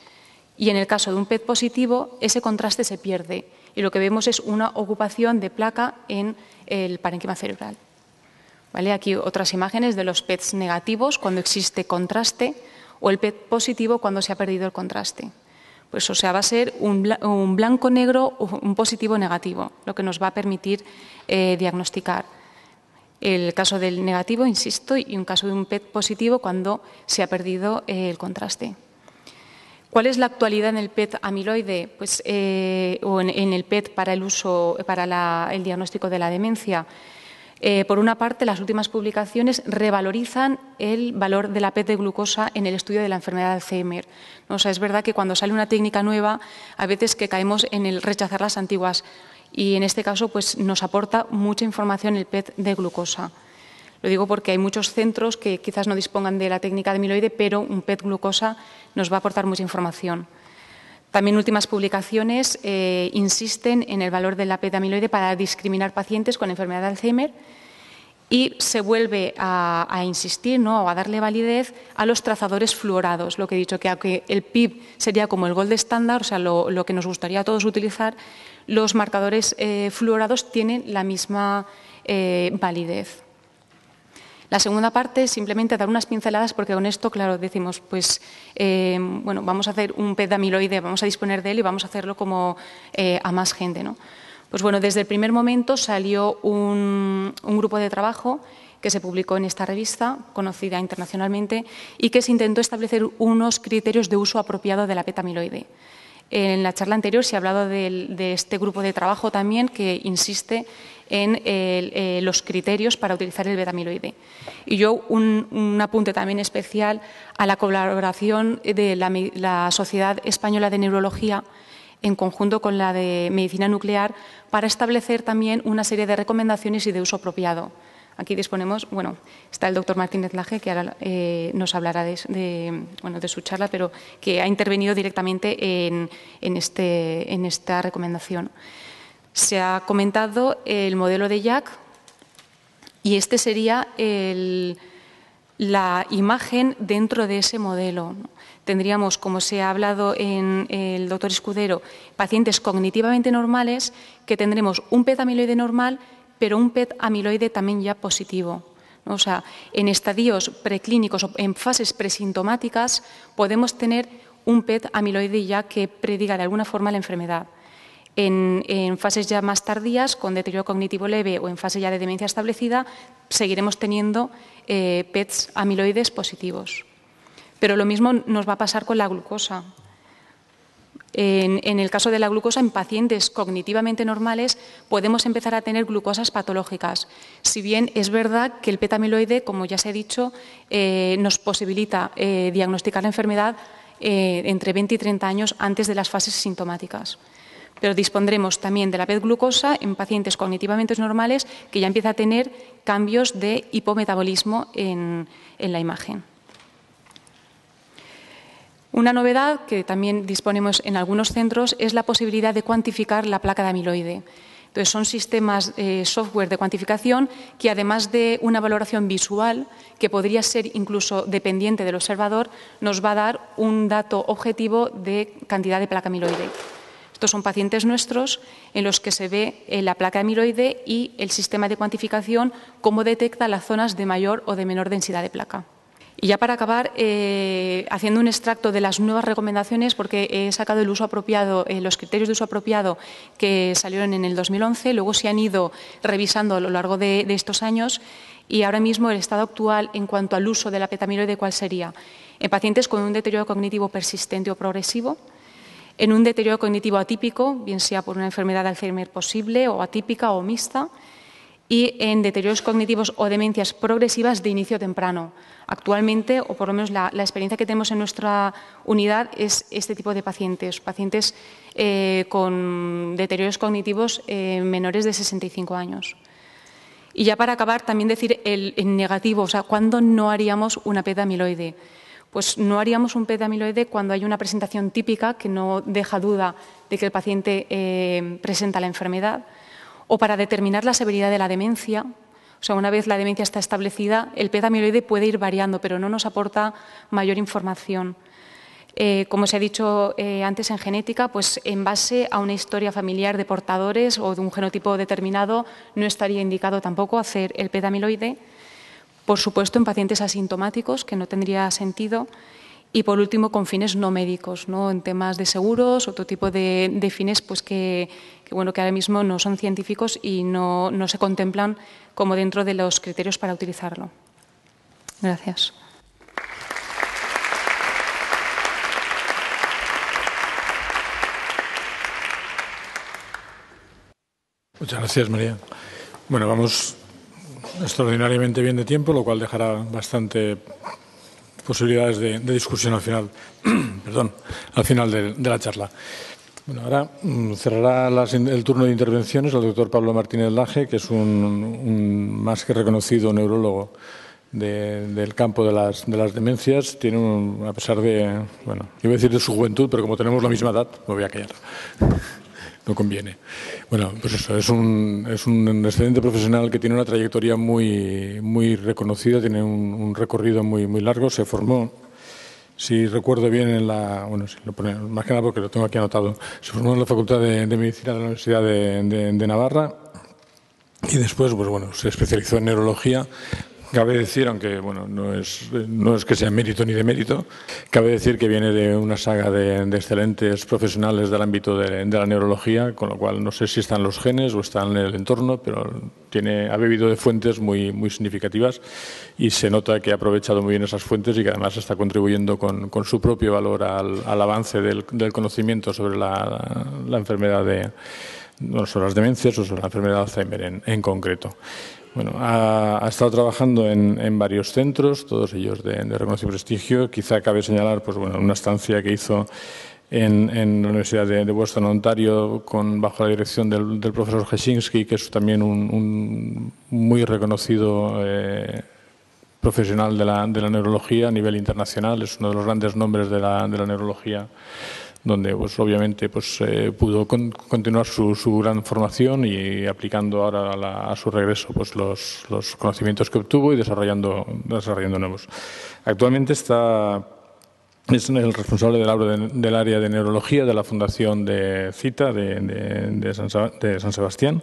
Y en el caso de un PET positivo, ese contraste se pierde y lo que vemos es una ocupación de placa en el parénquima cerebral. ¿Vale? Aquí otras imágenes de los PETs negativos cuando existe contraste o el PET positivo cuando se ha perdido el contraste. Pues o sea, va a ser un, blanco negro o un positivo negativo, lo que nos va a permitir eh, diagnosticar el caso del negativo, insisto, y un caso de un PET positivo cuando se ha perdido eh, el contraste. ¿Cuál es la actualidad en el PET amiloide pues, eh, o en, el PET para el uso, para el diagnóstico de la demencia? Eh, por una parte, las últimas publicaciones revalorizan el valor de la PET de glucosa en el estudio de la enfermedad de Alzheimer. es verdad que cuando sale una técnica nueva, a veces que caemos en el rechazar las antiguas y en este caso pues, nos aporta mucha información el PET de glucosa. Lo digo porque hay muchos centros que quizás no dispongan de la técnica de amiloide, pero un PET glucosa nos va a aportar mucha información. También últimas publicaciones eh, insisten en el valor de la PET amiloide para discriminar pacientes con enfermedad de Alzheimer y se vuelve a, insistir ¿no? o a darle validez a los trazadores fluorados. Lo que he dicho, que aunque el PIB sería como el gold estándar, o sea, lo, que nos gustaría a todos utilizar, los marcadores eh, fluorados tienen la misma eh, validez. La segunda parte es simplemente dar unas pinceladas porque con esto, claro, decimos, pues, eh, bueno, vamos a hacer un PET vamos a disponer de él y vamos a hacerlo como eh, a más gente, ¿no? Pues bueno, desde el primer momento salió un, grupo de trabajo que se publicó en esta revista, conocida internacionalmente, y que se intentó establecer unos criterios de uso apropiado de la petamiloide. En la charla anterior se ha hablado de este grupo de trabajo también que insiste en eh, los criterios para utilizar el betamiloide. Y yo un, apunte también especial a la colaboración de la, Sociedad Española de Neurología en conjunto con la de medicina nuclear para establecer también una serie de recomendaciones y de uso apropiado. Aquí disponemos, bueno, está el doctor Martínez Laje, que ahora eh, nos hablará de, su charla, pero que ha intervenido directamente en, en este, esta recomendación. Se ha comentado el modelo de Jack y este sería la imagen dentro de ese modelo. Tendríamos, como se ha hablado en el doctor Escudero, pacientes cognitivamente normales que tendremos un PET amiloide normal, pero un PET amiloide también ya positivo. O sea, en estadios preclínicos o en fases presintomáticas podemos tener un PET amiloide ya que prediga de alguna forma la enfermedad. En, fases ya más tardías, con deterioro cognitivo leve o en fase ya de demencia establecida, seguiremos teniendo eh, PETs amiloides positivos. Pero lo mismo nos va a pasar con la glucosa. En, el caso de la glucosa, en pacientes cognitivamente normales podemos empezar a tener glucosas patológicas. Si bien es verdad que el PET-amiloide, como ya se ha dicho, eh, nos posibilita eh, diagnosticar la enfermedad eh, entre 20 y 30 años antes de las fases sintomáticas pero dispondremos también de la PET-glucosa en pacientes cognitivamente normales que ya empieza a tener cambios de hipometabolismo en, la imagen. Una novedad que también disponemos en algunos centros es la posibilidad de cuantificar la placa de amiloide. Entonces, son sistemas eh, software de cuantificación que, además de una valoración visual, que podría ser incluso dependiente del observador, nos va a dar un dato objetivo de cantidad de placa amiloide. Estos son pacientes nuestros en los que se ve eh, la placa amiloide y el sistema de cuantificación cómo detecta las zonas de mayor o de menor densidad de placa. Y ya para acabar, eh, haciendo un extracto de las nuevas recomendaciones, porque he sacado el uso apropiado, eh, los criterios de uso apropiado que salieron en el 2011, luego se han ido revisando a lo largo de, estos años y ahora mismo el estado actual en cuanto al uso de la petamiloide, ¿cuál sería? En pacientes con un deterioro cognitivo persistente o progresivo, en un deterioro cognitivo atípico, bien sea por una enfermedad de Alzheimer posible o atípica o mixta, y en deterioros cognitivos o demencias progresivas de inicio temprano. Actualmente, o por lo menos la, experiencia que tenemos en nuestra unidad, es este tipo de pacientes, pacientes eh, con deterioros cognitivos eh, menores de 65 años. Y ya para acabar, también decir el, negativo, o sea, ¿cuándo no haríamos una peta amiloide? pues no haríamos un PET cuando hay una presentación típica que no deja duda de que el paciente eh, presenta la enfermedad, o para determinar la severidad de la demencia. O sea, una vez la demencia está establecida, el PET puede ir variando, pero no nos aporta mayor información. Eh, como se ha dicho eh, antes en genética, pues en base a una historia familiar de portadores o de un genotipo determinado, no estaría indicado tampoco hacer el PET por supuesto, en pacientes asintomáticos, que no tendría sentido. Y por último, con fines no médicos, ¿no? en temas de seguros, otro tipo de, fines pues que, bueno, que ahora mismo no son científicos y no, no se contemplan como dentro de los criterios para utilizarlo. Gracias. Muchas gracias, María. Bueno, vamos extraordinariamente bien de tiempo, lo cual dejará bastante posibilidades de, discusión al final, perdón, al final de, la charla. Bueno, ahora mm, cerrará el turno de intervenciones el doctor Pablo Martínez Laje, que es un, más que reconocido neurólogo del campo de las, demencias. Tiene, a pesar de, bueno, iba a decir de su juventud, pero como tenemos la misma edad, me voy a callar no conviene. Bueno, pues eso, es un, es un excelente profesional que tiene una trayectoria muy, muy reconocida, tiene un, recorrido muy, muy largo, se formó, si recuerdo bien, en la, bueno, lo pone, más que nada porque lo tengo aquí anotado, se formó en la Facultad de, Medicina de la Universidad de, de Navarra y después, pues bueno, se especializó en neurología, Cabe decir, aunque bueno, no, es, no es que sea mérito ni de mérito. cabe decir que viene de una saga de, excelentes profesionales del ámbito de, la neurología, con lo cual no sé si están los genes o están en el entorno, pero tiene, ha bebido de fuentes muy, significativas y se nota que ha aprovechado muy bien esas fuentes y que además está contribuyendo con, su propio valor al, avance del, conocimiento sobre la, enfermedad de, sobre las demencias o sobre la enfermedad de Alzheimer en concreto. Bueno, ha, estado trabajando en, en, varios centros, todos ellos de, de, y prestigio. Quizá cabe señalar pues, bueno, una estancia que hizo en, en la Universidad de, de, Ontario con, bajo la dirección del, profesor Heshinsky, que es también un, muy reconocido eh, profesional de la, de la, neurología a nivel internacional. Es uno de los grandes nombres de la, la neurología donde pues obviamente pues eh, pudo continuar su, su, gran formación y aplicando ahora a, su regreso pues los, conocimientos que obtuvo y desarrollando desarrollando nuevos. Actualmente está es el responsable del área de, del área de neurología de la Fundación de CITA de, San, Sebastián,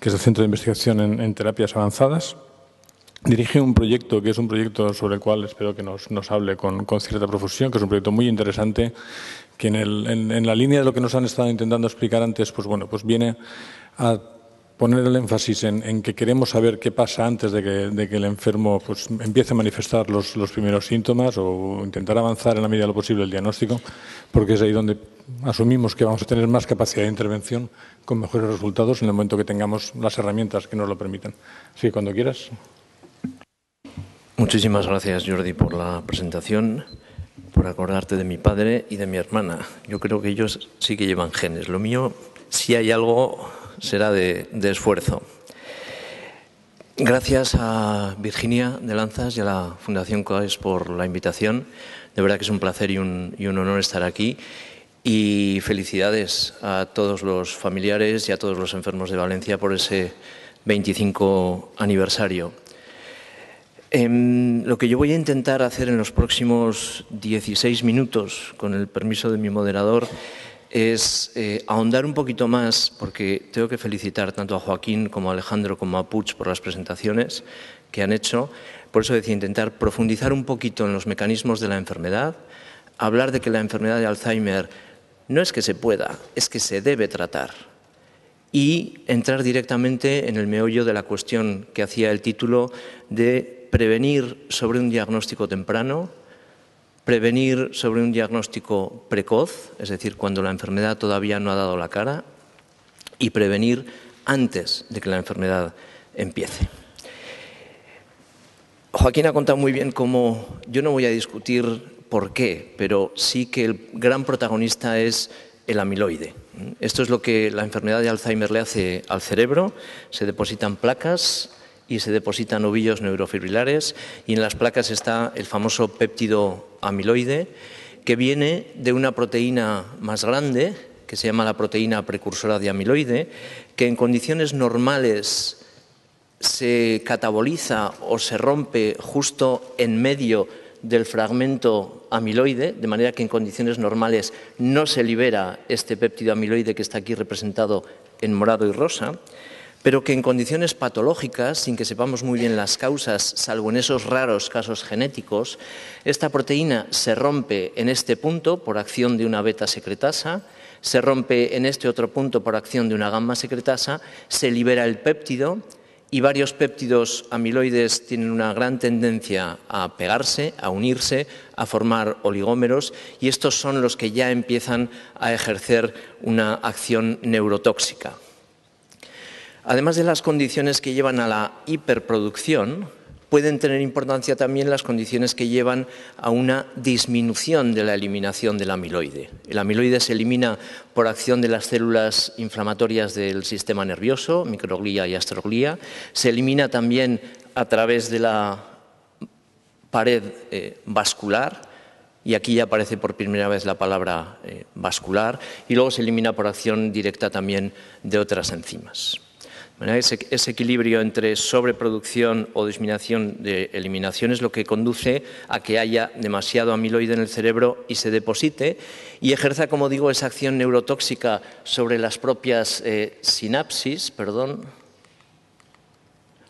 que es el Centro de Investigación en, Terapias Avanzadas. Dirige un proyecto que es un proyecto sobre el cual espero que nos, hable con, con, cierta profusión, que es un proyecto muy interesante que en, la línea de lo que nos han estado intentando explicar antes, pues bueno, pues viene a poner el énfasis en, que queremos saber qué pasa antes de que, el enfermo pues, empiece a manifestar los, los, primeros síntomas o intentar avanzar en la medida de lo posible el diagnóstico, porque es ahí donde asumimos que vamos a tener más capacidad de intervención con mejores resultados en el momento que tengamos las herramientas que nos lo permitan. Así que cuando quieras. Muchísimas gracias, Jordi, por la presentación por acordarte de mi padre y de mi hermana. Yo creo que ellos sí que llevan genes. Lo mío, si hay algo, será de, esfuerzo. Gracias a Virginia de Lanzas y a la Fundación COES por la invitación. De verdad que es un placer y un, y un honor estar aquí. Y felicidades a todos los familiares y a todos los enfermos de Valencia por ese 25 aniversario. Em, lo que yo voy a intentar hacer en los próximos 16 minutos, con el permiso de mi moderador, es eh, ahondar un poquito más, porque tengo que felicitar tanto a Joaquín como a Alejandro como a Puch por las presentaciones que han hecho. Por eso decía intentar profundizar un poquito en los mecanismos de la enfermedad, hablar de que la enfermedad de Alzheimer no es que se pueda, es que se debe tratar y entrar directamente en el meollo de la cuestión que hacía el título de prevenir sobre un diagnóstico temprano, prevenir sobre un diagnóstico precoz, es decir, cuando la enfermedad todavía no ha dado la cara, y prevenir antes de que la enfermedad empiece. Joaquín ha contado muy bien cómo yo no voy a discutir por qué, pero sí que el gran protagonista es el amiloide. Esto es lo que la enfermedad de Alzheimer le hace al cerebro. Se depositan placas y se depositan ovillos neurofibrilares y en las placas está el famoso péptido amiloide que viene de una proteína más grande que se llama la proteína precursora de amiloide que en condiciones normales se cataboliza o se rompe justo en medio del fragmento amiloide, de manera que en condiciones normales no se libera este péptido amiloide que está aquí representado en morado y rosa pero que en condiciones patológicas, sin que sepamos muy bien las causas, salvo en esos raros casos genéticos, esta proteína se rompe en este punto por acción de una beta secretasa, se rompe en este otro punto por acción de una gamma secretasa, se libera el péptido y varios péptidos amiloides tienen una gran tendencia a pegarse, a unirse, a formar oligómeros y estos son los que ya empiezan a ejercer una acción neurotóxica además de las condiciones que llevan a la hiperproducción, pueden tener importancia también las condiciones que llevan a una disminución de la eliminación del amiloide. El amiloide se elimina por acción de las células inflamatorias del sistema nervioso, microglía y astroglía. Se elimina también a través de la pared eh, vascular, y aquí ya aparece por primera vez la palabra eh, vascular, y luego se elimina por acción directa también de otras enzimas ese, equilibrio entre sobreproducción o disminución de eliminación es lo que conduce a que haya demasiado amiloide en el cerebro y se deposite y ejerza, como digo, esa acción neurotóxica sobre las propias eh, sinapsis, perdón,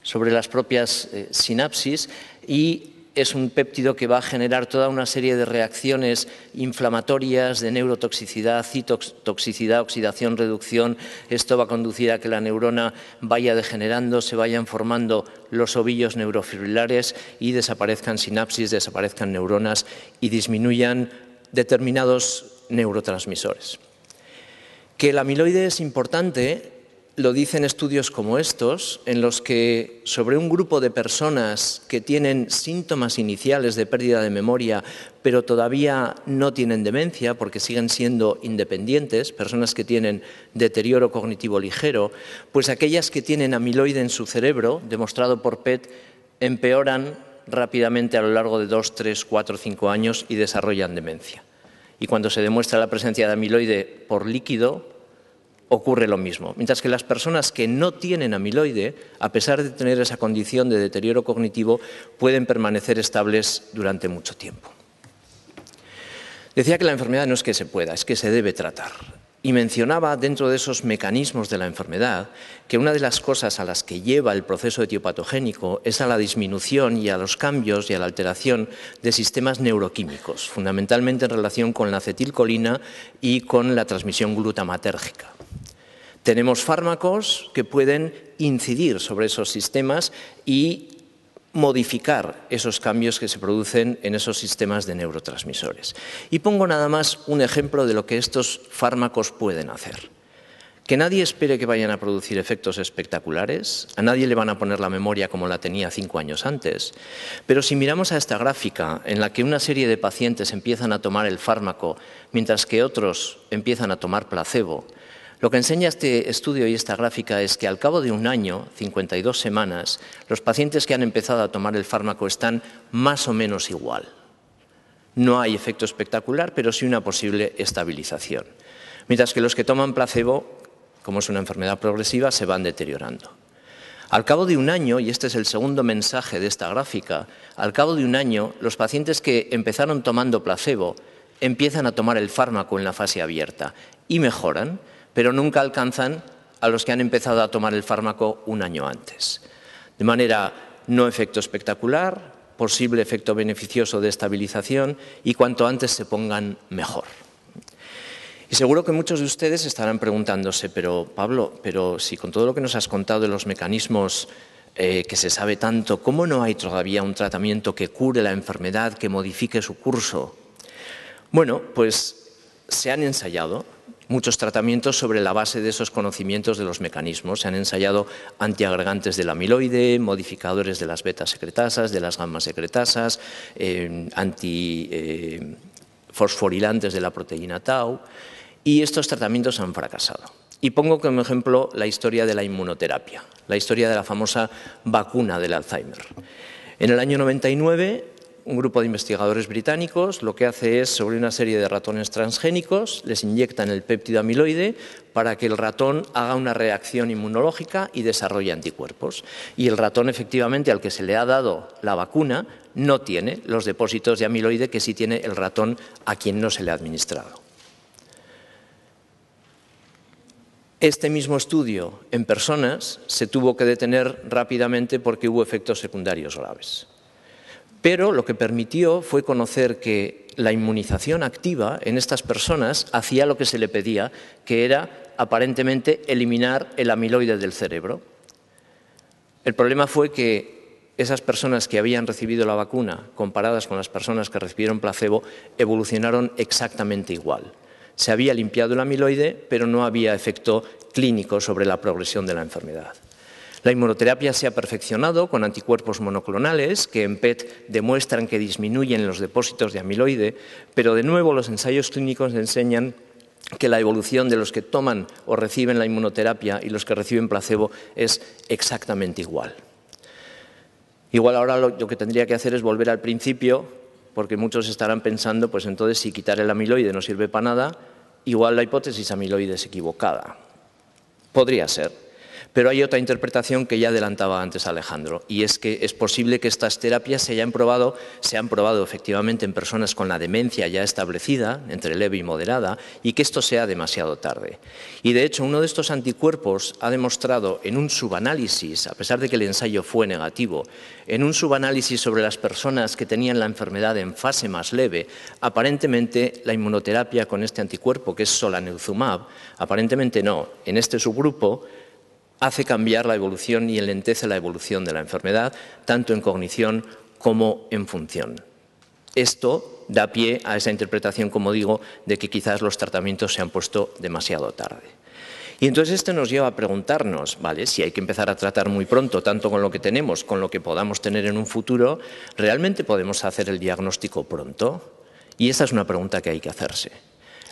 sobre las propias eh, sinapsis y es un péptido que va a generar toda una serie de reacciones inflamatorias, de neurotoxicidad, citotoxicidad, oxidación, reducción. Esto va a conducir a que la neurona vaya degenerando, se vayan formando los ovillos neurofibrilares y desaparezcan sinapsis, desaparezcan neuronas y disminuyan determinados neurotransmisores. Que el amiloide es importante lo dicen estudios como estos, en los que sobre un grupo de personas que tienen síntomas iniciales de pérdida de memoria, pero todavía no tienen demencia porque siguen siendo independientes, personas que tienen deterioro cognitivo ligero, pues aquellas que tienen amiloide en su cerebro, demostrado por PET, empeoran rápidamente a lo largo de dos, tres, cuatro, cinco años y desarrollan demencia. Y cuando se demuestra la presencia de amiloide por líquido, ocurre lo mismo. Mientras que las personas que no tienen amiloide, a pesar de tener esa condición de deterioro cognitivo, pueden permanecer estables durante mucho tiempo. Decía que la enfermedad no es que se pueda, es que se debe tratar. Y mencionaba dentro de esos mecanismos de la enfermedad que una de las cosas a las que lleva el proceso etiopatogénico es a la disminución y a los cambios y a la alteración de sistemas neuroquímicos, fundamentalmente en relación con la acetilcolina y con la transmisión glutamatérgica. Tenemos fármacos que pueden incidir sobre esos sistemas y modificar esos cambios que se producen en esos sistemas de neurotransmisores. Y pongo nada más un ejemplo de lo que estos fármacos pueden hacer. Que nadie espere que vayan a producir efectos espectaculares, a nadie le van a poner la memoria como la tenía cinco años antes, pero si miramos a esta gráfica en la que una serie de pacientes empiezan a tomar el fármaco mientras que otros empiezan a tomar placebo, lo que enseña este estudio y esta gráfica es que al cabo de un año, 52 semanas, los pacientes que han empezado a tomar el fármaco están más o menos igual. No hay efecto espectacular, pero sí una posible estabilización. Mientras que los que toman placebo, como es una enfermedad progresiva, se van deteriorando. Al cabo de un año, y este es el segundo mensaje de esta gráfica, al cabo de un año, los pacientes que empezaron tomando placebo empiezan a tomar el fármaco en la fase abierta y mejoran pero nunca alcanzan a los que han empezado a tomar el fármaco un año antes. De manera, no efecto espectacular, posible efecto beneficioso de estabilización y cuanto antes se pongan mejor. Y seguro que muchos de ustedes estarán preguntándose, pero Pablo, pero si con todo lo que nos has contado de los mecanismos eh, que se sabe tanto, ¿cómo no hay todavía un tratamiento que cure la enfermedad, que modifique su curso? Bueno, pues se han ensayado muchos tratamientos sobre la base de esos conocimientos de los mecanismos. Se han ensayado antiagregantes del amiloide, modificadores de las betas secretasas, de las gammas secretasas, eh, antifosforilantes eh, de la proteína tau, y estos tratamientos han fracasado. Y pongo como ejemplo la historia de la inmunoterapia, la historia de la famosa vacuna del Alzheimer. En el año 99 un grupo de investigadores británicos lo que hace es, sobre una serie de ratones transgénicos, les inyectan el péptido amiloide para que el ratón haga una reacción inmunológica y desarrolle anticuerpos. Y el ratón, efectivamente, al que se le ha dado la vacuna, no tiene los depósitos de amiloide que sí tiene el ratón a quien no se le ha administrado. Este mismo estudio en personas se tuvo que detener rápidamente porque hubo efectos secundarios graves pero lo que permitió fue conocer que la inmunización activa en estas personas hacía lo que se le pedía, que era aparentemente eliminar el amiloide del cerebro. El problema fue que esas personas que habían recibido la vacuna, comparadas con las personas que recibieron placebo, evolucionaron exactamente igual. Se había limpiado el amiloide, pero no había efecto clínico sobre la progresión de la enfermedad. La inmunoterapia se ha perfeccionado con anticuerpos monoclonales que en PET demuestran que disminuyen los depósitos de amiloide, pero de nuevo los ensayos clínicos enseñan que la evolución de los que toman o reciben la inmunoterapia y los que reciben placebo es exactamente igual. Igual ahora lo, que tendría que hacer es volver al principio, porque muchos estarán pensando, pues entonces si quitar el amiloide no sirve para nada, igual la hipótesis amiloide es equivocada. Podría ser. Pero hay otra interpretación que ya adelantaba antes Alejandro, y es que es posible que estas terapias se hayan probado, se han probado efectivamente en personas con la demencia ya establecida, entre leve y moderada, y que esto sea demasiado tarde. Y de hecho, uno de estos anticuerpos ha demostrado en un subanálisis, a pesar de que el ensayo fue negativo, en un subanálisis sobre las personas que tenían la enfermedad en fase más leve, aparentemente la inmunoterapia con este anticuerpo, que es solanezumab, aparentemente no, en este subgrupo hace cambiar la evolución y enlentece la evolución de la enfermedad, tanto en cognición como en función. Esto da pie a esa interpretación, como digo, de que quizás los tratamientos se han puesto demasiado tarde. Y entonces esto nos lleva a preguntarnos, ¿vale? Si hay que empezar a tratar muy pronto, tanto con lo que tenemos, con lo que podamos tener en un futuro, ¿realmente podemos hacer el diagnóstico pronto? Y esa es una pregunta que hay que hacerse.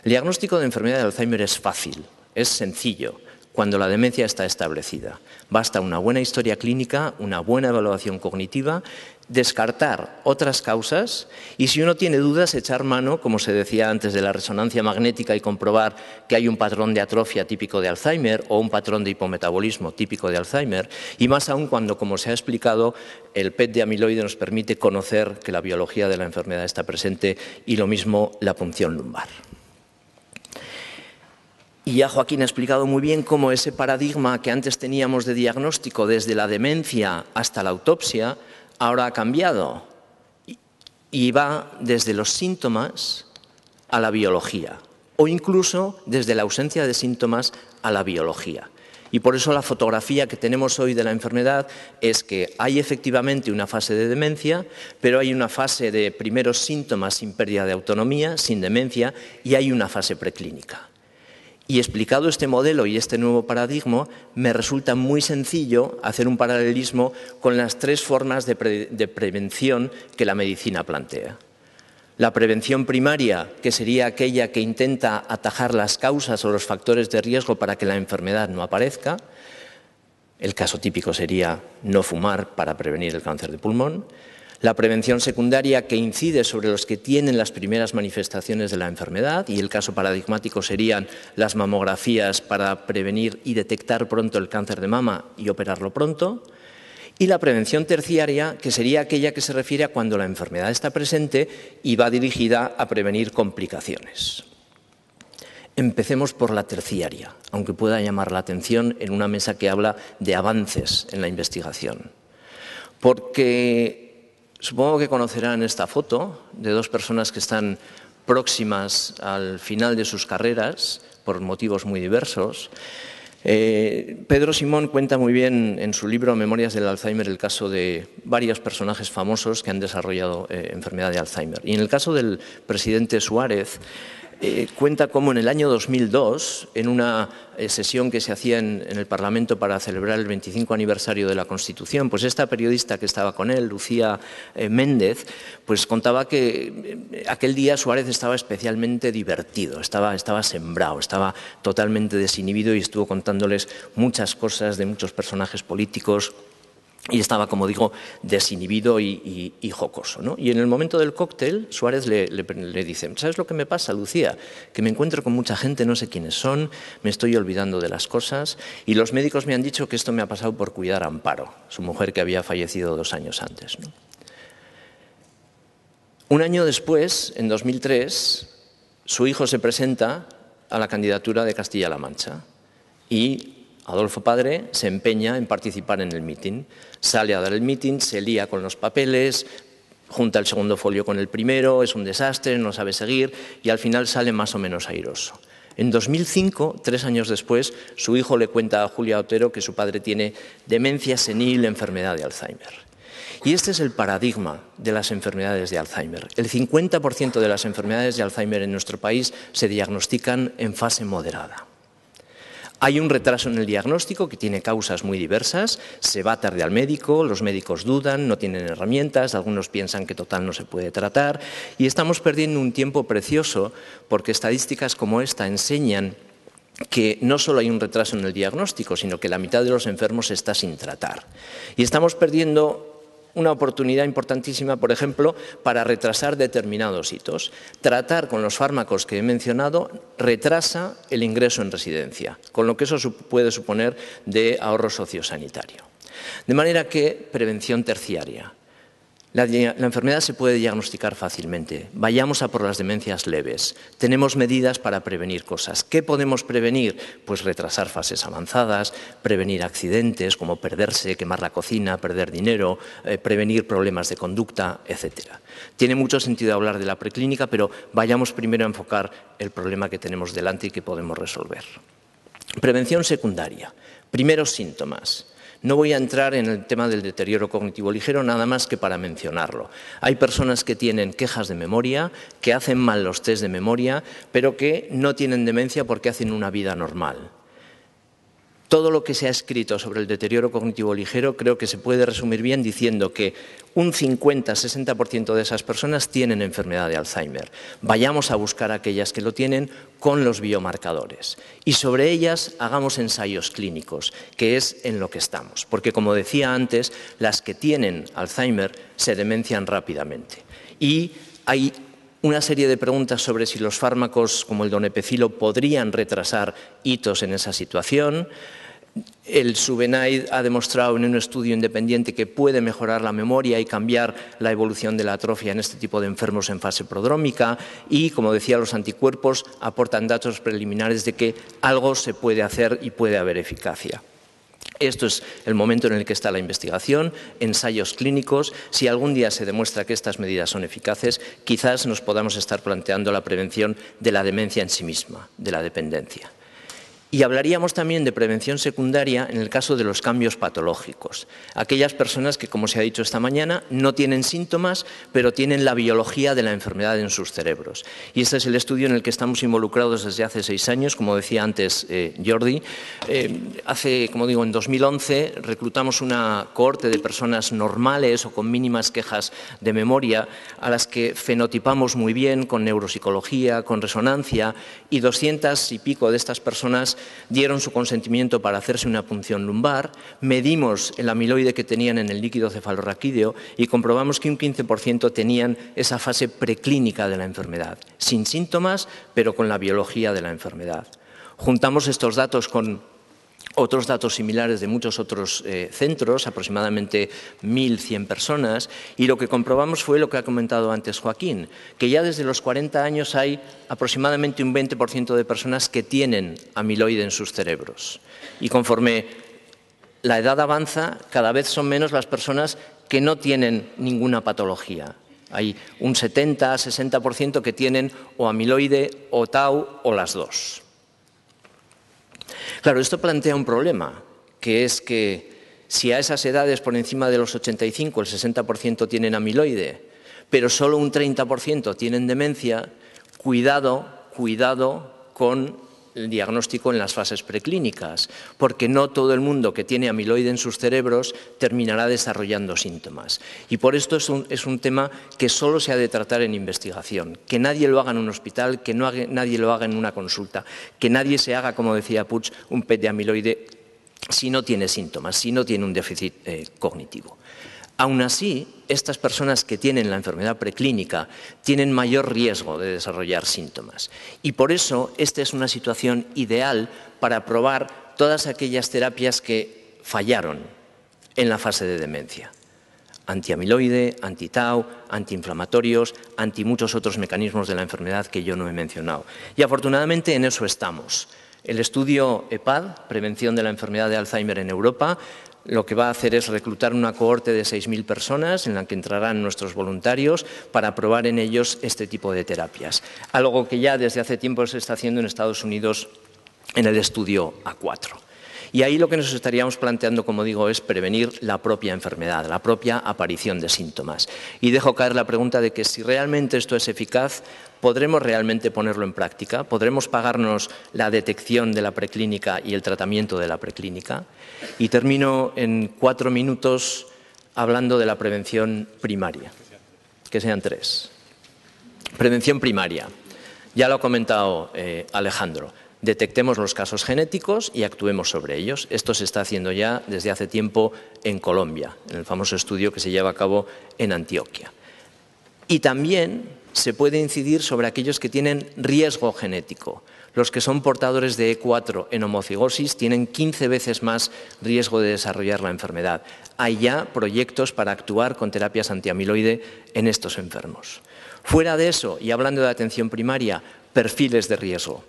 El diagnóstico de enfermedad de Alzheimer es fácil, es sencillo cuando la demencia está establecida. Basta una buena historia clínica, una buena evaluación cognitiva, descartar otras causas y si uno tiene dudas echar mano, como se decía antes, de la resonancia magnética y comprobar que hay un patrón de atrofia típico de Alzheimer o un patrón de hipometabolismo típico de Alzheimer y más aún cuando, como se ha explicado, el PET de amiloide nos permite conocer que la biología de la enfermedad está presente y lo mismo la punción lumbar. Y ya Joaquín ha explicado muy bien cómo ese paradigma que antes teníamos de diagnóstico desde la demencia hasta la autopsia ahora ha cambiado y va desde los síntomas a la biología o incluso desde la ausencia de síntomas a la biología. Y por eso la fotografía que tenemos hoy de la enfermedad es que hay efectivamente una fase de demencia, pero hay una fase de primeros síntomas sin pérdida de autonomía, sin demencia, y hay una fase preclínica. Y explicado este modelo y este nuevo paradigma, me resulta muy sencillo hacer un paralelismo con las tres formas de, de prevención que la medicina plantea. La prevención primaria, que sería aquella que intenta atajar las causas o los factores de riesgo para que la enfermedad no aparezca. El caso típico sería no fumar para prevenir el cáncer de pulmón la prevención secundaria que incide sobre los que tienen las primeras manifestaciones de la enfermedad y el caso paradigmático serían las mamografías para prevenir y detectar pronto el cáncer de mama y operarlo pronto. Y la prevención terciaria, que sería aquella que se refiere a cuando la enfermedad está presente y va dirigida a prevenir complicaciones. Empecemos por la terciaria, aunque pueda llamar la atención en una mesa que habla de avances en la investigación. Porque Supongo que conocerán esta foto de dos personas que están próximas al final de sus carreras por motivos muy diversos. Eh, Pedro Simón cuenta muy bien en su libro Memorias del Alzheimer el caso de varios personajes famosos que han desarrollado eh, enfermedad de Alzheimer. Y en el caso del presidente Suárez, eh, cuenta cómo en el año 2002, en una eh, sesión que se hacía en, el Parlamento para celebrar el 25 aniversario de la Constitución, pues esta periodista que estaba con él, Lucía eh, Méndez, pues contaba que aquel día Suárez estaba especialmente divertido, estaba, estaba sembrado, estaba totalmente desinhibido y estuvo contándoles muchas cosas de muchos personajes políticos, y estaba, como digo, desinhibido y, jocoso. ¿no? Y en el momento del cóctel, Suárez le, dice, ¿sabes lo que me pasa, Lucía? Que me encuentro con mucha gente, no sé quiénes son, me estoy olvidando de las cosas y los médicos me han dicho que esto me ha pasado por cuidar a Amparo, su mujer que había fallecido dos años antes. Un año después, en 2003, su hijo se presenta a la candidatura de Castilla-La Mancha y Adolfo Padre se empeña en participar en el mitin sale a dar el meeting, se lía con los papeles, junta el segundo folio con el primero, es un desastre, no sabe seguir y al final sale más o menos airoso. En 2005, tres años después, su hijo le cuenta a Julia Otero que su padre tiene demencia senil, enfermedad de Alzheimer. Y este es el paradigma de las enfermedades de Alzheimer. El 50% de las enfermedades de Alzheimer en nuestro país se diagnostican en fase moderada. Hay un retraso en el diagnóstico que tiene causas muy diversas. Se va tarde al médico, los médicos dudan, no tienen herramientas, algunos piensan que total no se puede tratar y estamos perdiendo un tiempo precioso porque estadísticas como esta enseñan que no solo hay un retraso en el diagnóstico, sino que la mitad de los enfermos está sin tratar. Y estamos perdiendo una oportunidad importantísima, por ejemplo, para retrasar determinados hitos. Tratar con los fármacos que he mencionado retrasa el ingreso en residencia, con lo que eso puede suponer de ahorro sociosanitario. De manera que prevención terciaria, la, enfermedad se puede diagnosticar fácilmente. Vayamos a por las demencias leves. Tenemos medidas para prevenir cosas. ¿Qué podemos prevenir? Pues retrasar fases avanzadas, prevenir accidentes como perderse, quemar la cocina, perder dinero, eh, prevenir problemas de conducta, etc. Tiene mucho sentido hablar de la preclínica, pero vayamos primero a enfocar el problema que tenemos delante y que podemos resolver. Prevención secundaria. Primeros síntomas. No voy a entrar en el tema del deterioro cognitivo ligero nada más que para mencionarlo. Hay personas que tienen quejas de memoria, que hacen mal los test de memoria, pero que no tienen demencia porque hacen una vida normal todo lo que se ha escrito sobre el deterioro cognitivo ligero creo que se puede resumir bien diciendo que un 50-60% de esas personas tienen enfermedad de Alzheimer. Vayamos a buscar a aquellas que lo tienen con los biomarcadores y sobre ellas hagamos ensayos clínicos, que es en lo que estamos. Porque, como decía antes, las que tienen Alzheimer se demencian rápidamente. Y hay una serie de preguntas sobre si los fármacos como el donepecilo podrían retrasar hitos en esa situación. El Subenaid ha demostrado en un estudio independiente que puede mejorar la memoria y cambiar la evolución de la atrofia en este tipo de enfermos en fase prodrómica y, como decía, los anticuerpos aportan datos preliminares de que algo se puede hacer y puede haber eficacia. Esto es el momento en el que está la investigación, ensayos clínicos. Si algún día se demuestra que estas medidas son eficaces, quizás nos podamos estar planteando la prevención de la demencia en sí misma, de la dependencia. Y hablaríamos también de prevención secundaria en el caso de los cambios patológicos. Aquellas personas que, como se ha dicho esta mañana, no tienen síntomas, pero tienen la biología de la enfermedad en sus cerebros. Y este es el estudio en el que estamos involucrados desde hace seis años, como decía antes eh, Jordi. Eh, hace, como digo, en 2011 reclutamos una cohorte de personas normales o con mínimas quejas de memoria, a las que fenotipamos muy bien con neuropsicología, con resonancia, y 200 y pico de estas personas dieron su consentimiento para hacerse una punción lumbar, medimos el amiloide que tenían en el líquido cefalorraquídeo y comprobamos que un 15% tenían esa fase preclínica de la enfermedad, sin síntomas, pero con la biología de la enfermedad. Juntamos estos datos con otros datos similares de muchos otros eh, centros, aproximadamente 1.100 personas, y lo que comprobamos fue lo que ha comentado antes Joaquín, que ya desde los 40 años hay aproximadamente un 20% de personas que tienen amiloide en sus cerebros. Y conforme la edad avanza, cada vez son menos las personas que no tienen ninguna patología. Hay un 70-60% que tienen o amiloide o tau o las dos. Claro, esto plantea un problema, que es que si a esas edades por encima de los 85 el 60% tienen amiloide, pero solo un 30% tienen demencia, cuidado, cuidado con el diagnóstico en las fases preclínicas, porque no todo el mundo que tiene amiloide en sus cerebros terminará desarrollando síntomas. Y por esto es un, tema que solo se ha de tratar en investigación, que nadie lo haga en un hospital, que nadie lo haga en una consulta, que nadie se haga, como decía Puch, un PET de amiloide si no tiene síntomas, si no tiene un déficit eh, cognitivo. Aún así, estas personas que tienen la enfermedad preclínica tienen mayor riesgo de desarrollar síntomas. Y por eso esta es una situación ideal para probar todas aquellas terapias que fallaron en la fase de demencia. Antiamiloide, antitau, antiinflamatorios, anti muchos otros mecanismos de la enfermedad que yo no he mencionado. Y afortunadamente en eso estamos. El estudio EPAD, Prevención de la Enfermedad de Alzheimer en Europa, lo que va a hacer es reclutar una cohorte de 6.000 personas en la que entrarán nuestros voluntarios para probar en ellos este tipo de terapias. Algo que ya desde hace tiempo se está haciendo en Estados Unidos en el estudio A4. Y ahí lo que nos estaríamos planteando, como digo, es prevenir la propia enfermedad, la propia aparición de síntomas. Y dejo caer la pregunta de que si realmente esto es eficaz, ¿podremos realmente ponerlo en práctica? ¿Podremos pagarnos la detección de la preclínica y el tratamiento de la preclínica? Y termino en cuatro minutos hablando de la prevención primaria, que sean tres. Prevención primaria. Ya lo ha comentado eh, Alejandro detectemos los casos genéticos y actuemos sobre ellos. Esto se está haciendo ya desde hace tiempo en Colombia, en el famoso estudio que se lleva a cabo en Antioquia. Y también se puede incidir sobre aquellos que tienen riesgo genético. Los que son portadores de E4 en homocigosis tienen 15 veces más riesgo de desarrollar la enfermedad. Hay ya proyectos para actuar con terapias antiamiloide en estos enfermos. Fuera de eso, y hablando de atención primaria, perfiles de riesgo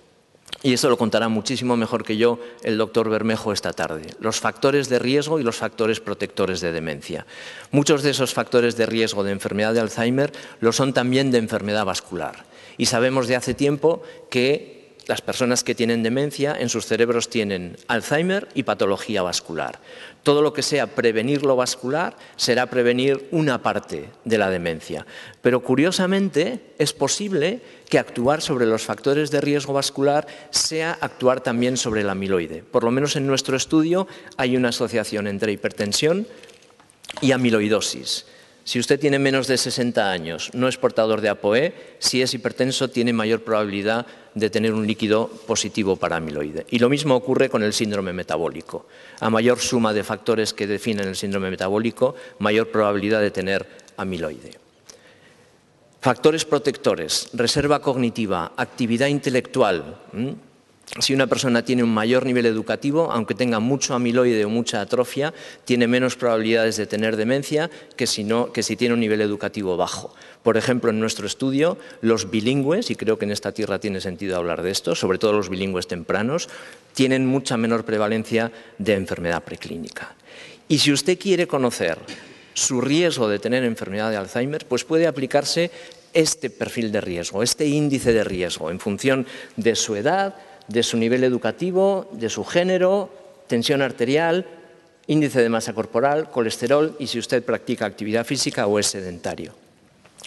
y eso lo contará muchísimo mejor que yo el doctor Bermejo esta tarde, los factores de riesgo y los factores protectores de demencia. Muchos de esos factores de riesgo de enfermedad de Alzheimer lo son también de enfermedad vascular. Y sabemos de hace tiempo que las personas que tienen demencia en sus cerebros tienen Alzheimer y patología vascular. Todo lo que sea prevenir lo vascular será prevenir una parte de la demencia. Pero curiosamente es posible que actuar sobre los factores de riesgo vascular sea actuar también sobre el amiloide. Por lo menos en nuestro estudio hay una asociación entre hipertensión y amiloidosis. Si usted tiene menos de 60 años, no es portador de APOE, si es hipertenso tiene mayor probabilidad de tener un líquido positivo para amiloide. Y lo mismo ocurre con el síndrome metabólico. A mayor suma de factores que definen el síndrome metabólico, mayor probabilidad de tener amiloide. Factores protectores, reserva cognitiva, actividad intelectual. Si una persona tiene un mayor nivel educativo, aunque tenga mucho amiloide o mucha atrofia, tiene menos probabilidades de tener demencia que si, tiene un nivel educativo bajo. Por ejemplo, en nuestro estudio, los bilingües, y creo que en esta tierra tiene sentido hablar de esto, sobre todo los bilingües tempranos, tienen mucha menor prevalencia de enfermedad preclínica. Y si usted quiere conocer su riesgo de tener enfermedad de Alzheimer, pues puede aplicarse este perfil de riesgo, este índice de riesgo, en función de su edad, de su nivel educativo, de su género, tensión arterial, índice de masa corporal, colesterol y si usted practica actividad física o es sedentario.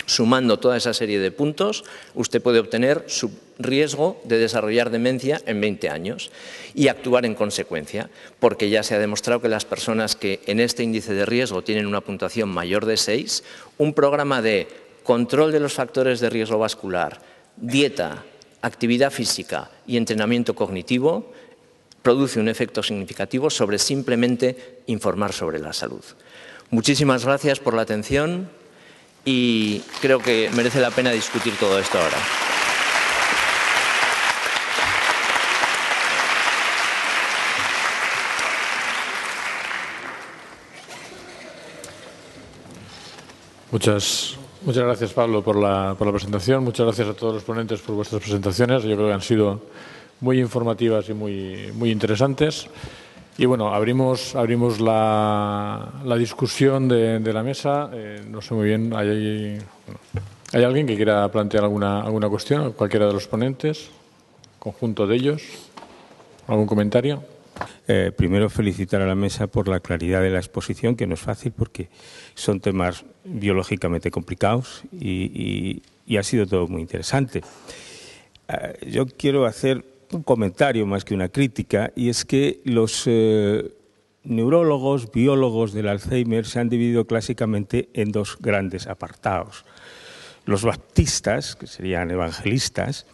Sumando toda esa serie de puntos, usted puede obtener su riesgo de desarrollar demencia en 20 años y actuar en consecuencia, porque ya se ha demostrado que las personas que en este índice de riesgo tienen una puntuación mayor de 6, un programa de control de los factores de riesgo vascular, dieta, actividad física y entrenamiento cognitivo produce un efecto significativo sobre simplemente informar sobre la salud. Muchísimas gracias por la atención y creo que merece la pena discutir todo esto ahora. Muchas Muchas gracias, Pablo, por la, presentación. Muchas gracias a todos los ponentes por vuestras presentaciones. Yo creo que han sido muy informativas y muy, muy interesantes. Y bueno, abrimos, abrimos la, la discusión de, la mesa. Eh, no sé muy bien, ¿hay, ¿hay alguien que quiera plantear alguna, alguna cuestión? ¿Cualquiera de los ponentes? ¿Conjunto de ellos? ¿Algún comentario? Eh, primero felicitar a la mesa por la claridad de la exposición, que no es fácil porque son temas biológicamente complicados y, ha sido todo muy interesante. Ah, yo quiero hacer un comentario más que una crítica y es que los eh, neurólogos, biólogos del Alzheimer se han dividido clásicamente en dos grandes apartados. Los baptistas, que serían evangelistas,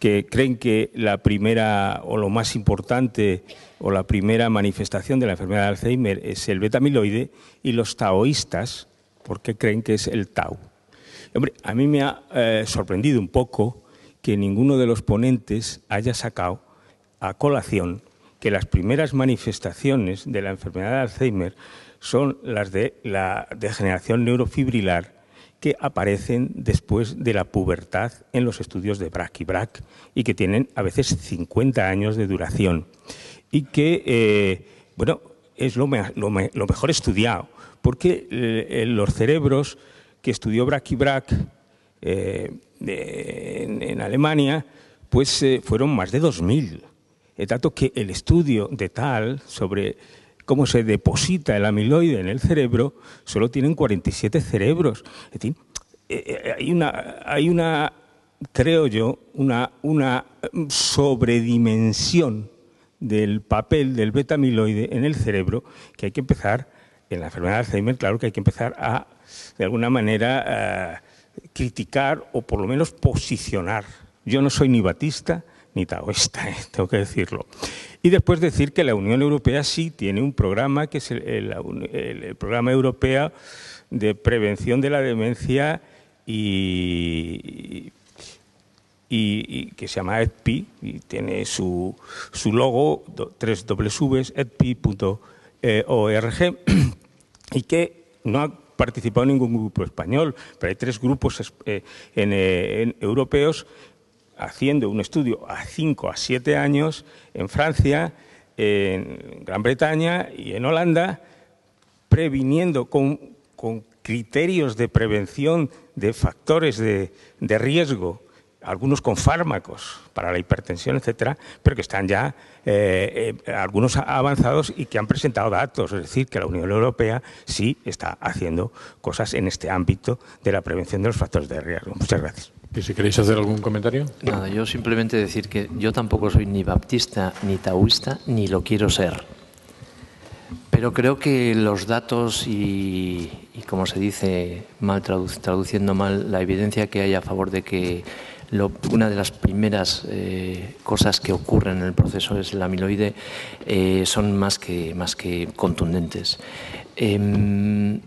que creen que la primera o lo más importante o la primera manifestación de la enfermedad de Alzheimer es el beta-amiloide y los taoístas porque creen que es el tau. Hombre, a mí me ha eh, sorprendido un poco que ninguno de los ponentes haya sacado a colación que las primeras manifestaciones de la enfermedad de Alzheimer son las de la degeneración neurofibrilar que aparecen después de la pubertad en los estudios de Brack y Brack y que tienen a veces 50 años de duración y que, eh, bueno, es lo, mejor estudiado, porque eh, los cerebros que estudió Brack y Brack eh, en, en, Alemania, pues fueron más de 2.000. El dato que el estudio de Tal sobre cómo se deposita el amiloide en el cerebro, solo tienen 47 cerebros. Es decir, eh, eh, hay una, creo yo, una, mm, sobredimensión del papel del beta-amiloide en el cerebro que hay que empezar, en la enfermedad de Alzheimer, claro que hay que empezar a, de alguna manera, eh, criticar o por lo menos posicionar. Yo no soy ni batista ni taoísta, tengo que decirlo. Y después decir que la Unión Europea sí tiene un programa, que es el, Programa Europeo de Prevención de la Demencia y, que se llama EDPI y tiene su, logo, tres dobles edpi.org, e y que no ha participado ningún grupo español, pero hay tres grupos eh, eh, europeos haciendo un estudio a 5 a 7 años en Francia, en Gran Bretaña y en Holanda, previniendo con, criterios de prevención de factores de, riesgo, algunos con fármacos para la hipertensión, etcétera, pero que están ya eh, eh, algunos avanzados y que han presentado datos, es decir, que la Unión Europea sí está haciendo cosas en este ámbito de la prevención de los factores de riesgo. Muchas gracias. ¿Y si queréis hacer algún comentario? Nada, yo simplemente decir que yo tampoco soy ni baptista, ni taoísta, ni lo quiero ser. Pero creo que los datos y, como se dice, mal traduciendo mal, la evidencia que hay a favor de que una de las primeras eh, cosas que ocurren en el proceso es el amiloide, eh, son más que, más que contundentes. Em,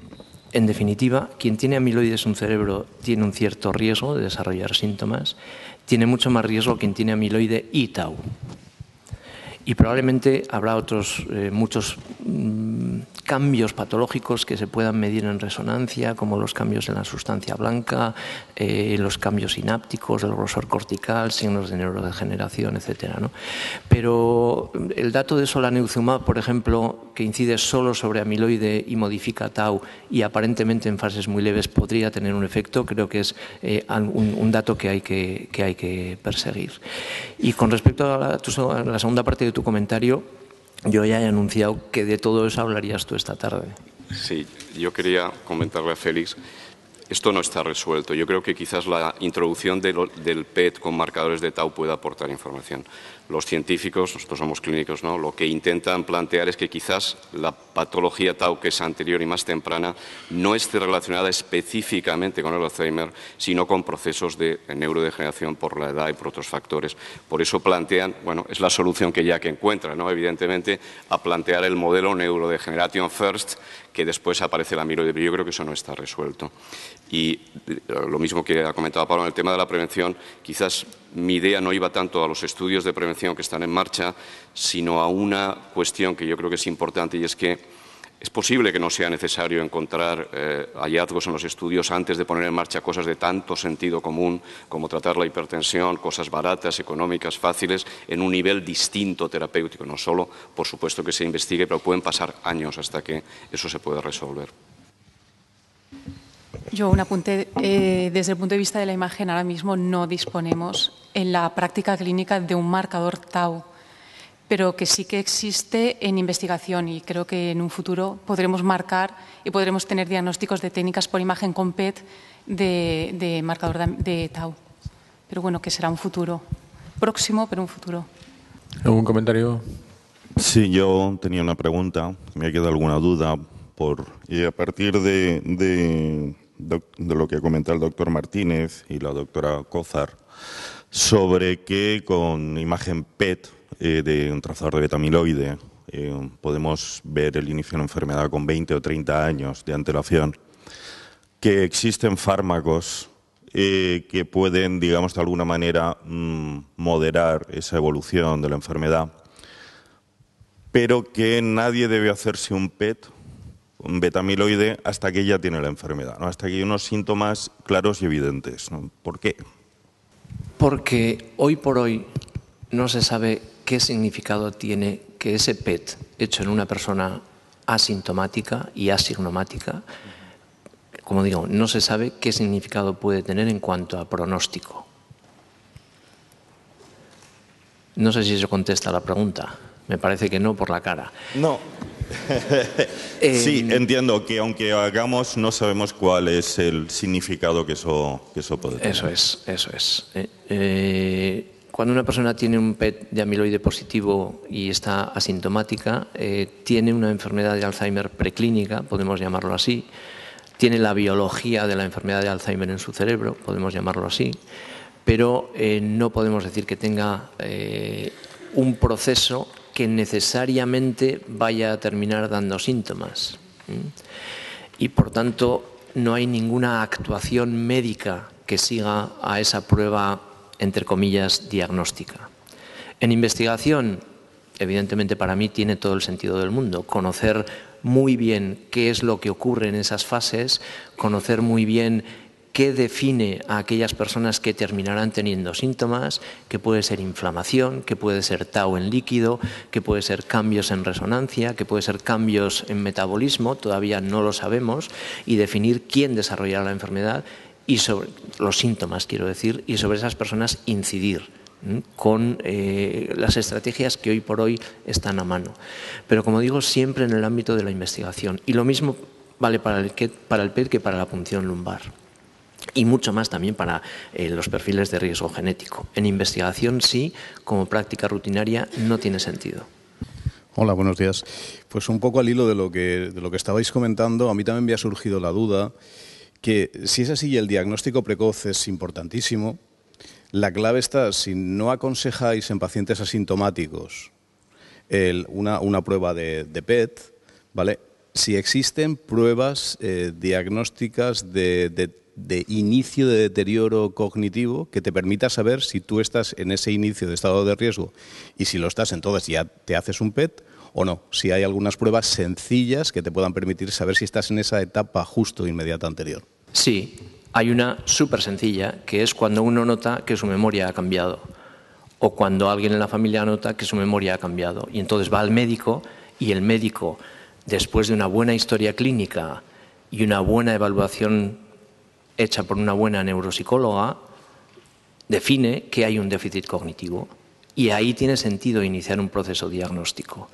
en definitiva, quien tiene amiloides un cerebro tiene un cierto riesgo de desarrollar síntomas, tiene mucho más riesgo quien tiene amiloide y tau. Y probablemente habrá otros eh, muchos cambios patológicos que se puedan medir en resonancia, como los cambios en la sustancia blanca, eh, los cambios sinápticos el grosor cortical, signos de neurodegeneración, etc. Pero el dato de solaneuzumab, por ejemplo, que incide solo sobre amiloide y modifica tau y aparentemente en fases muy leves podría tener un efecto, creo que es eh, un, dato que hay que, perseguir. Y con respecto a la segunda parte de tu comentario, yo ya he anunciado que de todo eso hablarías tú esta tarde. Sí, yo quería comentarle a Félix, esto no está resuelto. Yo creo que quizás la introducción del PET con marcadores de tau pueda aportar información los científicos, nosotros somos clínicos, ¿no? lo que intentan plantear es que quizás la patología tau, que es anterior y más temprana, no esté relacionada específicamente con el Alzheimer, sino con procesos de neurodegeneración por la edad y por otros factores. Por eso plantean, bueno, es la solución que ya que encuentra, ¿no? evidentemente, a plantear el modelo neurodegeneration first, que después aparece la miro pero yo creo que eso no está resuelto. Y eh, lo mismo que ha comentado Pablo en el tema de la prevención, quizás mi idea no iba tanto a los estudios de prevención que están en marcha, sino a una cuestión que yo creo que es importante y es que es posible que no sea necesario encontrar eh, hallazgos en los estudios antes de poner en marcha cosas de tanto sentido común como tratar la hipertensión, cosas baratas, económicas, fáciles, en un nivel distinto terapéutico. No solo, por supuesto, que se investigue, pero pueden pasar años hasta que eso se pueda resolver. Yo un apunte. Eh, desde el punto de vista de la imagen, ahora mismo no disponemos en la práctica clínica de un marcador tau, pero que sí que existe en investigación y creo que en un futuro podremos marcar y podremos tener diagnósticos de técnicas por imagen con PET de, marcador de, tau. Pero bueno, que será un futuro próximo, pero un futuro. ¿Algún comentario? Sí, yo tenía una pregunta, me ha quedado alguna duda por y a partir de de lo que comentado el doctor Martínez y la doctora Cozar sobre que con imagen PET eh, de un trazador de betamiloide eh, podemos ver el inicio de una enfermedad con 20 o 30 años de antelación, que existen fármacos eh, que pueden, digamos, de alguna manera mm, moderar esa evolución de la enfermedad, pero que nadie debe hacerse un PET un betamiloide hasta que ya tiene la enfermedad, hasta que hay unos síntomas claros y evidentes. ¿Por qué? Porque hoy por hoy no se sabe qué significado tiene que ese PET hecho en una persona asintomática y asignomática, como digo, no se sabe qué significado puede tener en cuanto a pronóstico. No sé si eso contesta la pregunta. Me parece que no por la cara. No, sí, em, entiendo que aunque hagamos, no sabemos cuál es el significado que eso, que puede tener. Eso es, eso es. Eh, eh, cuando una persona tiene un PET de amiloide positivo y está asintomática, eh, tiene una enfermedad de Alzheimer preclínica, podemos llamarlo así, tiene la biología de la enfermedad de Alzheimer en su cerebro, podemos llamarlo así, pero no podemos decir que tenga un proceso que necesariamente vaya a terminar dando síntomas. Y por tanto, no hay ninguna actuación médica que siga a esa prueba, entre comillas, diagnóstica. En investigación, evidentemente para mí tiene todo el sentido del mundo. Conocer muy bien qué es lo que ocurre en esas fases, conocer muy bien qué define a aquellas personas que terminarán teniendo síntomas, que puede ser inflamación, que puede ser tau en líquido, que puede ser cambios en resonancia, que puede ser cambios en metabolismo, todavía no lo sabemos, y definir quién desarrollará la enfermedad y sobre los síntomas, quiero decir, y sobre esas personas incidir con eh, las estrategias que hoy por hoy están a mano. Pero como digo, siempre en el ámbito de la investigación. Y lo mismo vale para el PET que para la punción lumbar y mucho más también para eh, los perfiles de riesgo genético. En investigación sí, como práctica rutinaria no tiene sentido. Hola, buenos días. Pues un poco al hilo de lo que, de lo que estabais comentando, a mí también me ha surgido la duda que si es así y el diagnóstico precoz es importantísimo, la clave está si no aconsejáis en pacientes asintomáticos una, prueba de, PET, ¿vale? Si existen pruebas eh, diagnósticas de, de de inicio de deterioro cognitivo que te permita saber si tú estás en ese inicio de estado de riesgo y si lo estás entonces ya te haces un PET o no, si hay algunas pruebas sencillas que te puedan permitir saber si estás en esa etapa justo e inmediata anterior. Sí, hay una súper sencilla que es cuando uno nota que su memoria ha cambiado o cuando alguien en la familia nota que su memoria ha cambiado y entonces va al médico y el médico después de una buena historia clínica y una buena evaluación hecha por una buena neuropsicóloga define que hay un déficit cognitivo y ahí tiene sentido iniciar un proceso diagnóstico.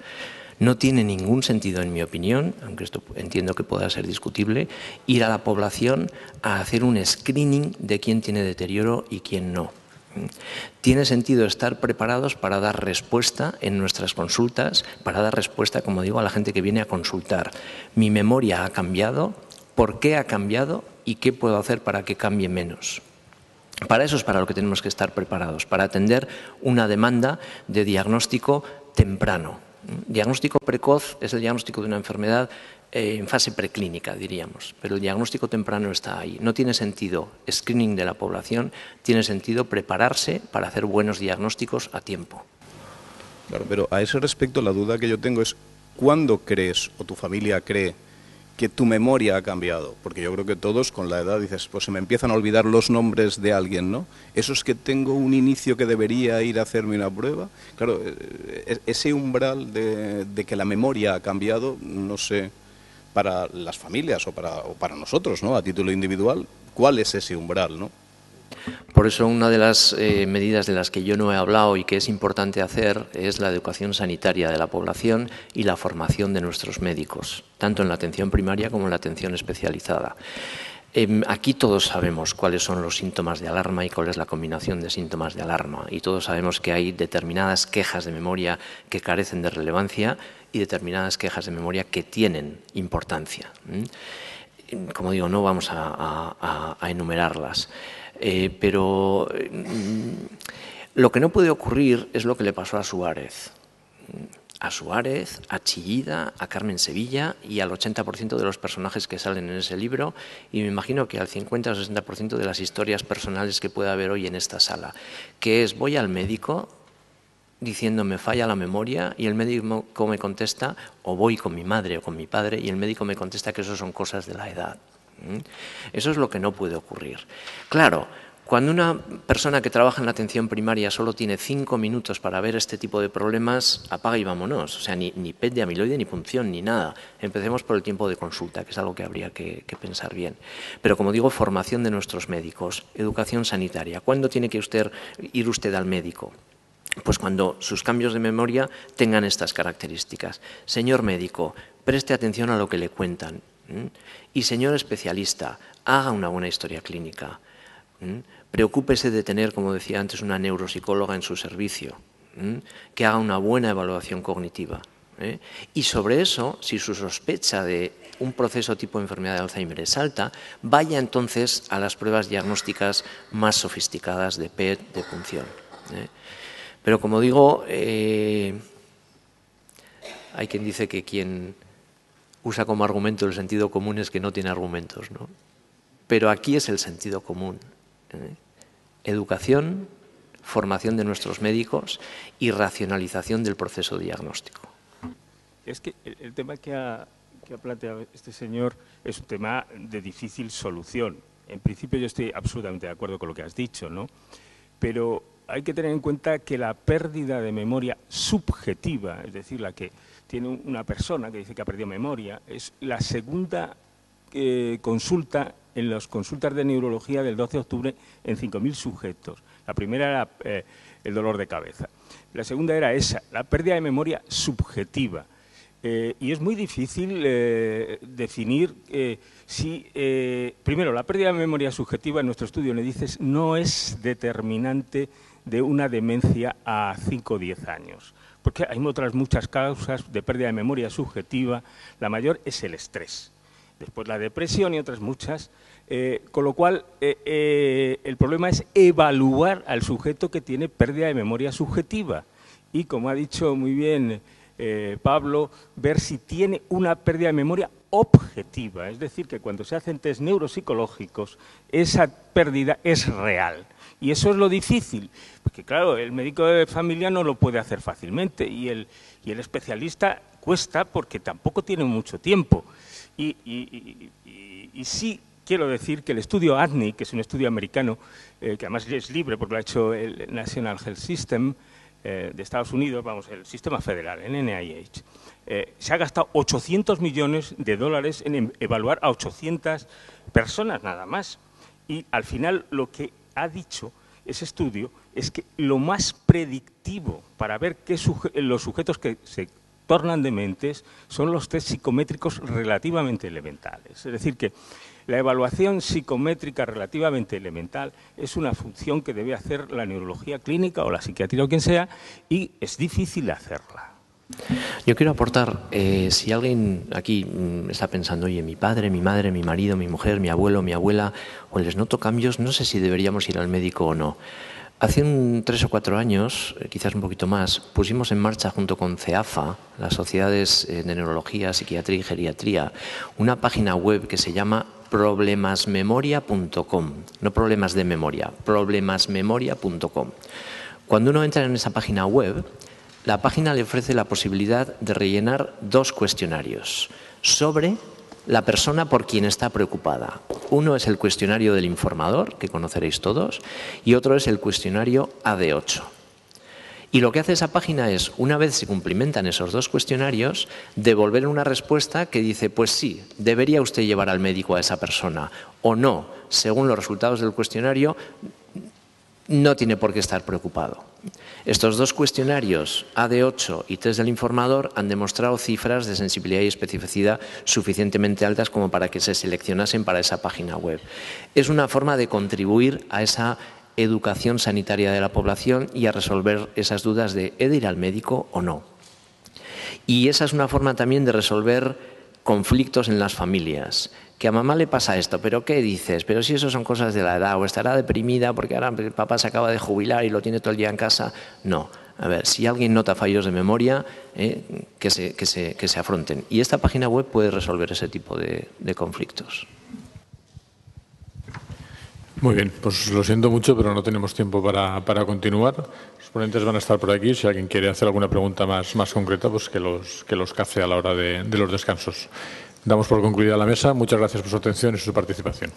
No tiene ningún sentido, en mi opinión, aunque esto entiendo que pueda ser discutible, ir a la población a hacer un screening de quién tiene deterioro y quién no. Tiene sentido estar preparados para dar respuesta en nuestras consultas, para dar respuesta, como digo, a la gente que viene a consultar. Mi memoria ha cambiado, ¿por qué ha cambiado? y qué puedo hacer para que cambie menos. Para eso es para lo que tenemos que estar preparados, para atender una demanda de diagnóstico temprano. Diagnóstico precoz es el diagnóstico de una enfermedad eh, en fase preclínica, diríamos, pero el diagnóstico temprano está ahí. No tiene sentido screening de la población, tiene sentido prepararse para hacer buenos diagnósticos a tiempo. Claro, pero a ese respecto la duda que yo tengo es, ¿cuándo crees o tu familia cree que tu memoria ha cambiado, porque yo creo que todos con la edad dices, pues se me empiezan a olvidar los nombres de alguien, ¿no? Eso es que tengo un inicio que debería ir a hacerme una prueba. Claro, eh, eh, e-, ese umbral de, que la memoria ha cambiado, no sé, para las familias o para, o para nosotros, ¿no? A título individual, ¿cuál es ese umbral, ¿no? Por eso una de las eh, medidas de las que yo no he hablado y que es importante hacer es la educación sanitaria de la población y la formación de nuestros médicos, tanto en la atención primaria como en la atención especializada. Em, aquí todos sabemos cuáles son los síntomas de alarma y cuál es la combinación de síntomas de alarma. Y todos sabemos que hay determinadas quejas de memoria que carecen de relevancia y determinadas quejas de memoria que tienen importancia. Em, como digo, no vamos a enumerarlas. Eh, pero mm, lo que no puede ocurrir es lo que le pasó a Suárez. A Suárez, a Chillida, a Carmen Sevilla y al 80% de los personajes que salen en ese libro y me imagino que al 50 o 60% de las historias personales que pueda haber hoy en esta sala, que es voy al médico diciendo me falla la memoria y el médico me contesta o voy con mi madre o con mi padre y el médico me contesta que eso son cosas de la edad. ¿Mm? Eso es lo que no puede ocurrir. Claro, cuando una persona que trabaja en la atención primaria solo tiene cinco minutos para ver este tipo de problemas, apaga y vámonos. O sea, ni, ni PET de amiloide, ni punción, ni nada. Empecemos por el tiempo de consulta, que es algo que habría que, pensar bien. Pero como digo, formación de nuestros médicos, educación sanitaria. ¿Cuándo tiene que ir usted al médico? Pues cuando sus cambios de memoria tengan estas características. Señor médico, preste atención a lo que le cuentan. Y señor especialista, haga una buena historia clínica. ¿Mm? Preocúpese de tener, como decía antes, una neuropsicóloga en su servicio, ¿Mm? que haga una buena evaluación cognitiva. ¿eh? Y sobre eso, si su sospecha de un proceso tipo enfermedad de Alzheimer es alta, vaya entonces a las pruebas diagnósticas más sofisticadas de PET, de punción. ¿eh? Pero como digo, eh, hay quien dice que quien usa como argumento el sentido común es que no tiene argumentos, ¿no? Pero aquí es el sentido común. ¿eh? Educación, formación de nuestros médicos y racionalización del proceso diagnóstico. Es que el, tema que ha, planteado este señor es un tema de difícil solución. En principio yo estoy absolutamente de acuerdo con lo que has dicho, ¿no? Pero hay que tener en cuenta que la pérdida de memoria subjetiva, es decir, la que tiene una persona que dice que ha perdido memoria. Es la segunda eh, consulta en las consultas de neurología del 12 de octubre en 5.000 sujetos. La primera era eh, el dolor de cabeza. La segunda era esa, la pérdida de memoria subjetiva. Eh, y es muy difícil definir si, primero, la pérdida de memoria subjetiva en nuestro estudio, le dices, no es determinante de una demencia a 5 o 10 años porque hay otras muchas causas de pérdida de memoria subjetiva, la mayor es el estrés, después la depresión y otras muchas, eh, con lo cual eh, eh, el problema es evaluar al sujeto que tiene pérdida de memoria subjetiva y como ha dicho muy bien Pablo, ver si tiene una pérdida de memoria objetiva, es decir, que cuando se hacen test neuropsicológicos esa pérdida es real. Y eso es lo difícil, porque claro, el médico de familia no lo puede hacer fácilmente y el, el especialista cuesta porque tampoco tiene mucho tiempo. Y, sí quiero decir que el estudio ADNI, que es un estudio americano, eh, que además es libre porque lo ha hecho el National Health System, eh, de Estados Unidos, vamos, el sistema federal, el NIH, eh, se ha gastado 800 millones de dólares en em-, evaluar a 800 personas nada más. Y al final lo que ha dicho ese estudio es que lo más predictivo para ver qué los sujetos que se tornan dementes son los test psicométricos relativamente elementales. Es decir, que la evaluación psicométrica relativamente elemental es una función que debe hacer la neurología clínica o la psiquiatría o quien sea y es difícil hacerla. Yo quiero aportar, eh, si alguien aquí mm, está pensando, oye, mi padre, mi madre, mi marido, mi mujer, mi abuelo, mi abuela, o les noto cambios, no sé si deberíamos ir al médico o no. Hace tres o cuatro años, eh, quizás un poquito más, pusimos en marcha junto con CEAFA, las sociedades eh, de neurología, psiquiatría y geriatría, una página web que se llama problemasmemoria.com. No problemas de memoria, problemasmemoria.com. Cuando uno entra en esa página web, la página le ofrece la posibilidad de rellenar dos cuestionarios sobre la persona por quien está preocupada. Uno es el cuestionario del informador, que conoceréis todos, y otro es el cuestionario AD8. Y lo que hace esa página es, una vez se cumplimentan esos dos cuestionarios, devolver una respuesta que dice, pues sí, debería usted llevar al médico a esa persona, o no, según los resultados del cuestionario, no tiene por qué estar preocupado. Estos dos cuestionarios, AD8 y 3 del informador, han demostrado cifras de sensibilidad y especificidad suficientemente altas como para que se seleccionasen para esa página web. Es una forma de contribuir a esa educación sanitaria de la población y a resolver esas dudas de ¿he de ir al médico o no? Y esa es una forma también de resolver conflictos en las familias que a mamá le pasa esto, pero ¿qué dices? Pero si eso son cosas de la edad, o estará deprimida porque ahora el papá se acaba de jubilar y lo tiene todo el día en casa. No, a ver, si alguien nota fallos de memoria, ¿eh? que, se, que, se, que, se, afronten. Y esta página web puede resolver ese tipo de, conflictos. Muy bien, pues lo siento mucho, pero no tenemos tiempo para, continuar. Los ponentes van a estar por aquí. Si alguien quiere hacer alguna pregunta más, más concreta, pues que los, que los cace a la hora de, de los descansos. Damos por concluida la mesa. Muchas gracias por su atención y su participación.